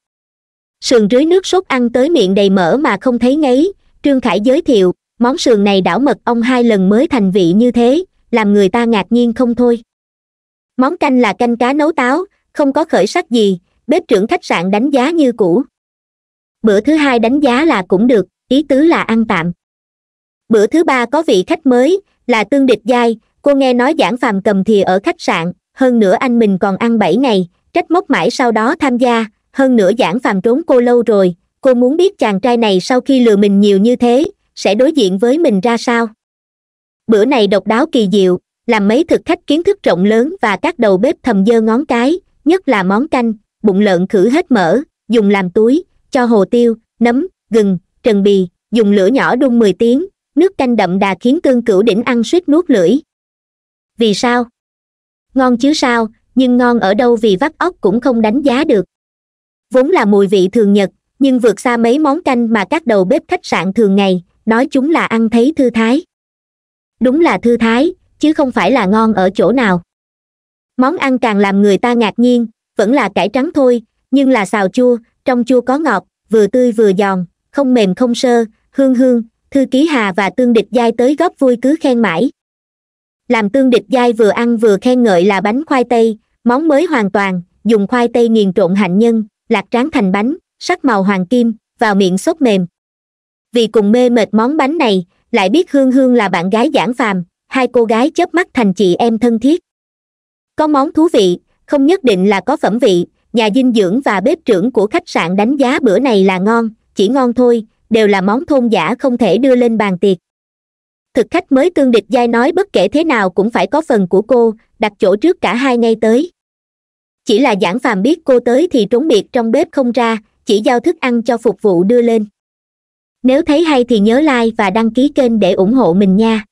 sườn rưới nước sốt ăn tới miệng đầy mỡ mà không thấy ngấy trương khải giới thiệu món sườn này đảo mật ong hai lần mới thành vị như thế làm người ta ngạc nhiên không thôi món canh là canh cá nấu táo không có khởi sắc gì bếp trưởng khách sạn đánh giá như cũ bữa thứ hai đánh giá là cũng được ý tứ là ăn tạm bữa thứ ba có vị khách mới là tương địch giai cô nghe nói giảng phàm cầm thìa ở khách sạn hơn nữa anh mình còn ăn bảy ngày trách móc mãi sau đó tham gia hơn nữa giảng phàm trốn cô lâu rồi cô muốn biết chàng trai này sau khi lừa mình nhiều như thế sẽ đối diện với mình ra sao bữa này độc đáo kỳ diệu làm mấy thực khách kiến thức rộng lớn và các đầu bếp thầm dơ ngón cái nhất là món canh bụng lợn khử hết mỡ dùng làm túi cho hồ tiêu nấm gừng trần bì dùng lửa nhỏ đun mười tiếng nước canh đậm đà khiến tương cửu đỉnh ăn suýt nuốt lưỡi vì sao ngon chứ sao nhưng ngon ở đâu vì vắt óc cũng không đánh giá được vốn là mùi vị thường nhật nhưng vượt xa mấy món canh mà các đầu bếp khách sạn thường ngày nói chúng là ăn thấy thư thái đúng là thư thái chứ không phải là ngon ở chỗ nào món ăn càng làm người ta ngạc nhiên vẫn là cải trắng thôi nhưng là xào chua trong chua có ngọt vừa tươi vừa giòn không mềm không sơ hương hương thư ký hà và tương địch giai tới góp vui cứ khen mãi làm tương địch giai vừa ăn vừa khen ngợi là bánh khoai tây món mới hoàn toàn dùng khoai tây nghiền trộn hạnh nhân lạc tráng thành bánh sắc màu hoàng kim vào miệng sốt mềm vì cùng mê mệt món bánh này lại biết hương hương là bạn gái giảng phàm hai cô gái chớp mắt thành chị em thân thiết có món thú vị không nhất định là có phẩm vị nhà dinh dưỡng và bếp trưởng của khách sạn đánh giá bữa này là ngon chỉ ngon thôi đều là món thôn giả không thể đưa lên bàn tiệc thực khách mới tương địch dai nói bất kể thế nào cũng phải có phần của cô đặt chỗ trước cả hai ngay tới chỉ là giảng phàm biết cô tới thì trốn biệt trong bếp không ra chỉ giao thức ăn cho phục vụ đưa lên nếu thấy hay thì nhớ like và đăng ký kênh để ủng hộ mình nha